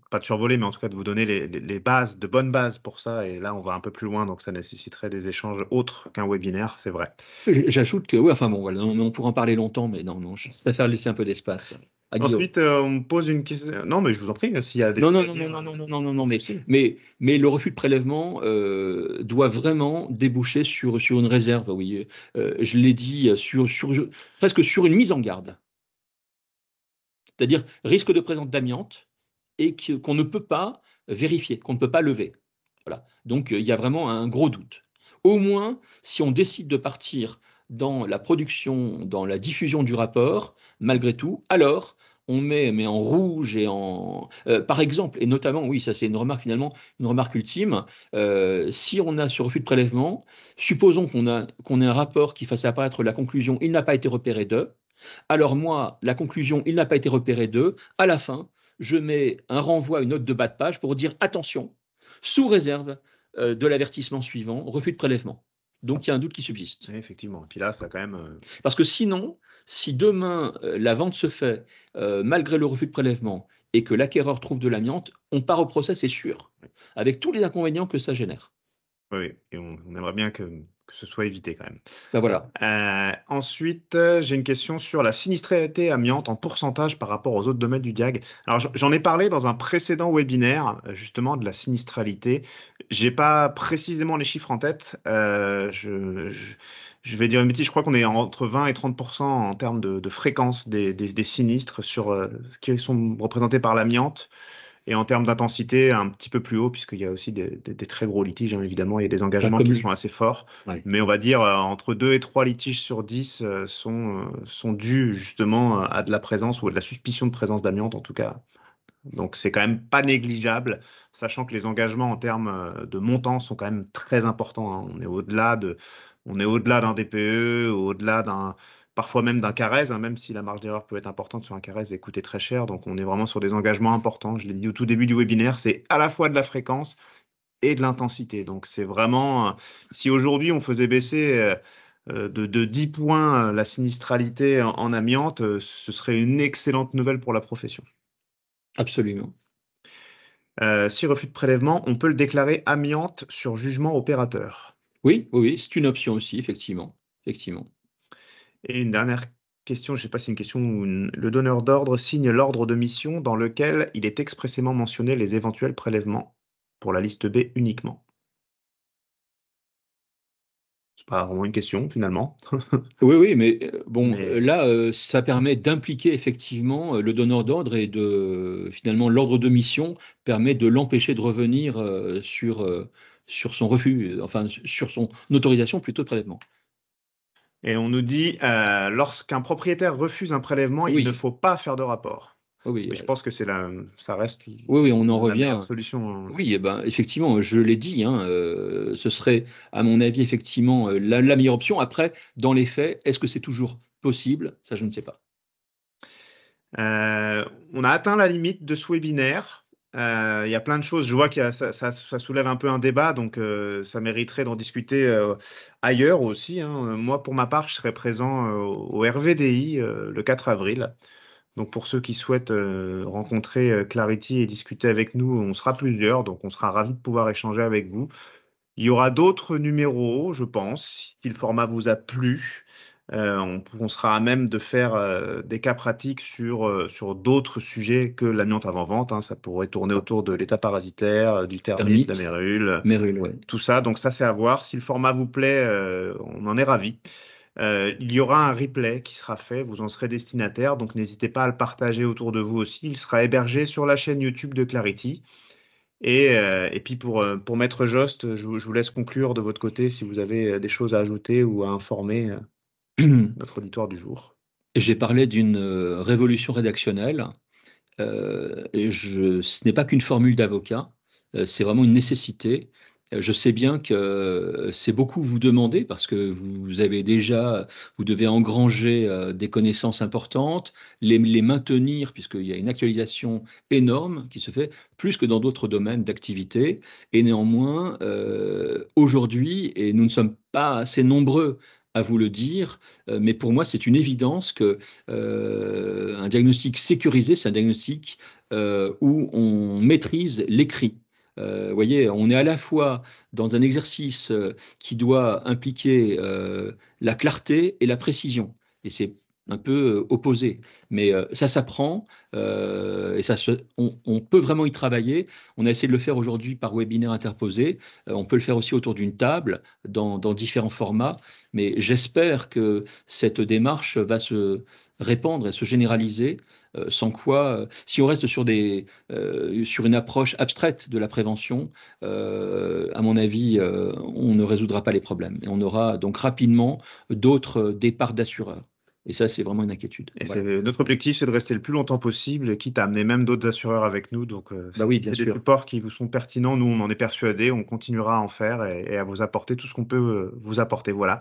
[SPEAKER 1] pas de survoler, mais en tout cas de vous donner les, bases, de bonnes bases pour ça. Et là, on va un peu plus loin, donc ça nécessiterait des échanges autres qu'un webinaire, c'est vrai. J'ajoute que, oui, enfin bon, voilà, on, on pourra en parler longtemps, mais non, non, je préfère laisser un peu d'espace. Ensuite, euh, on pose une question. Non, mais je vous en prie, s'il y a des. Non, non, non, non, non, non, non, non, mais, mais,
[SPEAKER 2] mais le refus de prélèvement euh, doit vraiment déboucher sur, sur une réserve, oui. Euh, je l'ai dit, sur, sur, presque sur une mise en garde. C'est-à-dire risque de présence d'amiante et qu'on ne peut pas vérifier, qu'on ne peut pas lever. Voilà. Donc, il y a vraiment un gros doute. Au moins, si on décide de partir dans la production, dans la diffusion du rapport, malgré tout, alors on met mais en rouge et en euh, par exemple et notamment oui ça c'est une remarque finalement une remarque ultime euh, si on a ce refus de prélèvement supposons qu'on a qu'on ait un rapport qui fasse apparaître la conclusion il n'a pas été repéré de alors moi la conclusion il n'a pas été repéré de à la fin je mets un renvoi une note de bas de page pour dire attention sous réserve euh, de l'avertissement suivant refus de prélèvement donc il y a un doute qui subsiste. effectivement. Et puis là, ça quand même. Euh, Parce que sinon, si demain euh, la vente se fait euh, malgré le refus de prélèvement et que l'acquéreur trouve de l'amiante, on part au procès, c'est sûr,
[SPEAKER 1] avec tous les inconvénients que ça génère. Oui, et on aimerait bien que ce soit évité quand même. Ben voilà. Euh, ensuite, j'ai une question sur la sinistralité amiante en pourcentage par rapport aux autres domaines du DIAG. Alors, j'en ai parlé dans un précédent webinaire, euh, justement, de la sinistralité. Je n'ai pas précisément les chiffres en tête. Euh, je, vais dire un bêtise, je crois qu'on est entre 20 et 30 en termes de, fréquence des, des sinistres sur, qui sont représentés par l'amiante. Et en termes d'intensité, un petit peu plus haut, puisqu'il y a aussi des, très gros litiges, hein, évidemment, il y a des engagements qui sont assez forts. Mais on va dire euh, entre 2 et 3 litiges sur 10 euh, sont, euh, sont dus justement à de la présence ou à de la suspicion de présence d'amiante, en tout cas. Donc c'est quand même pas négligeable, sachant que les engagements en termes de montants sont quand même très importants. Hein. On est au-delà de, on est au-delà d'un DPE, au-delà d'un parfois même d'un Carrez, hein, même si la marge d'erreur peut être importante sur un Carrez et coûter très cher. Donc on est vraiment sur des engagements importants. Je l'ai dit au tout début du webinaire, c'est à la fois de la fréquence et de l'intensité. Donc c'est vraiment, euh, si aujourd'hui on faisait baisser euh, euh, de, 10 points la sinistralité en, amiante, ce serait une excellente nouvelle pour la profession. Absolument. si refus de prélèvement, on peut le déclarer amiante sur jugement opérateur.
[SPEAKER 2] Oui, oui, c'est une option aussi, effectivement.
[SPEAKER 1] effectivement. Et une dernière question, je ne sais pas si c'est une question ou le donneur d'ordre signe l'ordre de mission dans lequel il est expressément mentionné les éventuels prélèvements pour la liste B uniquement. C'est pas vraiment une question finalement. [LAUGHS]
[SPEAKER 2] oui, oui, mais euh, bon, euh, là, euh, ça permet d'impliquer effectivement le donneur d'ordre et de finalement l'ordre de mission permet de l'empêcher de revenir
[SPEAKER 1] sur, sur son refus, enfin sur son autorisation plutôt de prélèvement. Et on nous dit, euh, lorsqu'un propriétaire refuse un prélèvement, il ne faut pas faire de rapport. Oui, je euh, pense que c'est la, ça reste. Oui, oui,
[SPEAKER 2] on en revient. Solution. Hein. Oui, eh ben, effectivement, je l'ai dit. Hein, euh, ce serait, à mon avis, effectivement, la, meilleure option. Après,
[SPEAKER 1] dans les faits, est-ce que c'est toujours possible Ça, je ne sais pas. on a atteint la limite de ce webinaire. Euh, il y a plein de choses. Je vois que ça, soulève un peu un débat, donc euh, ça mériterait d'en discuter euh, ailleurs aussi. Hein. Moi, pour ma part, je serai présent au RVDI le 4 avril. Donc pour ceux qui souhaitent rencontrer Clarity et discuter avec nous, on sera plusieurs, donc on sera ravis de pouvoir échanger avec vous. Il y aura d'autres numéros, je pense, si le format vous a plu. Euh, on, sera à même de faire euh, des cas pratiques sur, euh, sur d'autres sujets que l'amiante avant-vente. Hein. Ça pourrait tourner autour de l'état parasitaire, du thermite, de la mérule, tout ça. Donc ça, c'est à voir. Si le format vous plaît, on en est ravi. il y aura un replay qui sera fait, vous en serez destinataire, donc n'hésitez pas à le partager autour de vous aussi. Il sera hébergé sur la chaîne YouTube de Clarity. Et, puis pour, pour Maître Jost, je, vous laisse conclure de votre côté si vous avez des choses à ajouter ou à informer.
[SPEAKER 2] [CLEARS THROAT] notre
[SPEAKER 1] auditoire du jour.
[SPEAKER 2] J'ai parlé d'une euh, révolution rédactionnelle. Euh, et ce n'est pas qu'une formule d'avocat, euh, c'est vraiment une nécessité. Je sais bien que c'est beaucoup vous demander parce que vous avez déjà, vous devez engranger des connaissances importantes, les, les maintenir puisqu'il y a une actualisation énorme qui se fait, plus que dans d'autres domaines d'activité. Et néanmoins, aujourd'hui, et nous ne sommes pas assez nombreux à vous le dire, euh, mais pour moi, c'est une évidence que euh, un diagnostic sécurisé, c'est un diagnostic euh, où on maîtrise l'écrit. voyez, on est à la fois dans un exercice qui doit impliquer la clarté et la précision. Et c'est un peu euh, opposé, Mais euh, ça s'apprend euh, et ça se, on, peut vraiment y travailler. On a essayé de le faire aujourd'hui par webinaire interposé. on peut le faire aussi autour d'une table, dans, dans, différents formats. Mais j'espère que cette démarche va se répandre et se généraliser, sans quoi, si on reste sur, des, sur une approche abstraite de la prévention, à mon avis, on ne résoudra pas les problèmes. Et on aura donc rapidement
[SPEAKER 1] d'autres départs d'assureurs. Et ça, c'est vraiment une inquiétude. Notre objectif, c'est de rester le plus longtemps possible, quitte à amener même d'autres assureurs avec nous. Donc, euh, bah oui, des supports qui vous sont pertinents. Nous, on en est persuadés. On continuera à en faire et, à vous apporter tout ce qu'on peut euh, vous apporter. Voilà.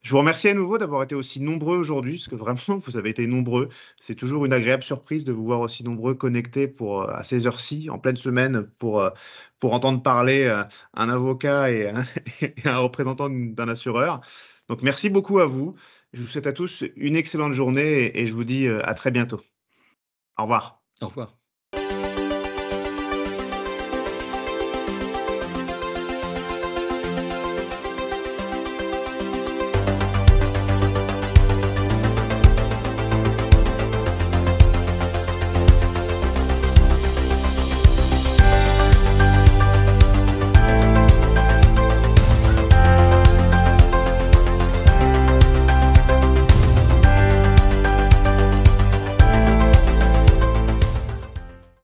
[SPEAKER 1] Je vous remercie à nouveau d'avoir été aussi nombreux aujourd'hui, parce que vraiment, [LAUGHS] vous avez été nombreux. C'est toujours une agréable surprise de vous voir aussi nombreux connectés pour, euh, à ces heures-ci, en pleine semaine, pour, euh, pour entendre parler un avocat [LAUGHS] et un représentant d'un assureur. Donc, merci beaucoup à vous. Je vous souhaite à tous une excellente journée et je vous dis euh, à très bientôt. Au revoir. Au revoir.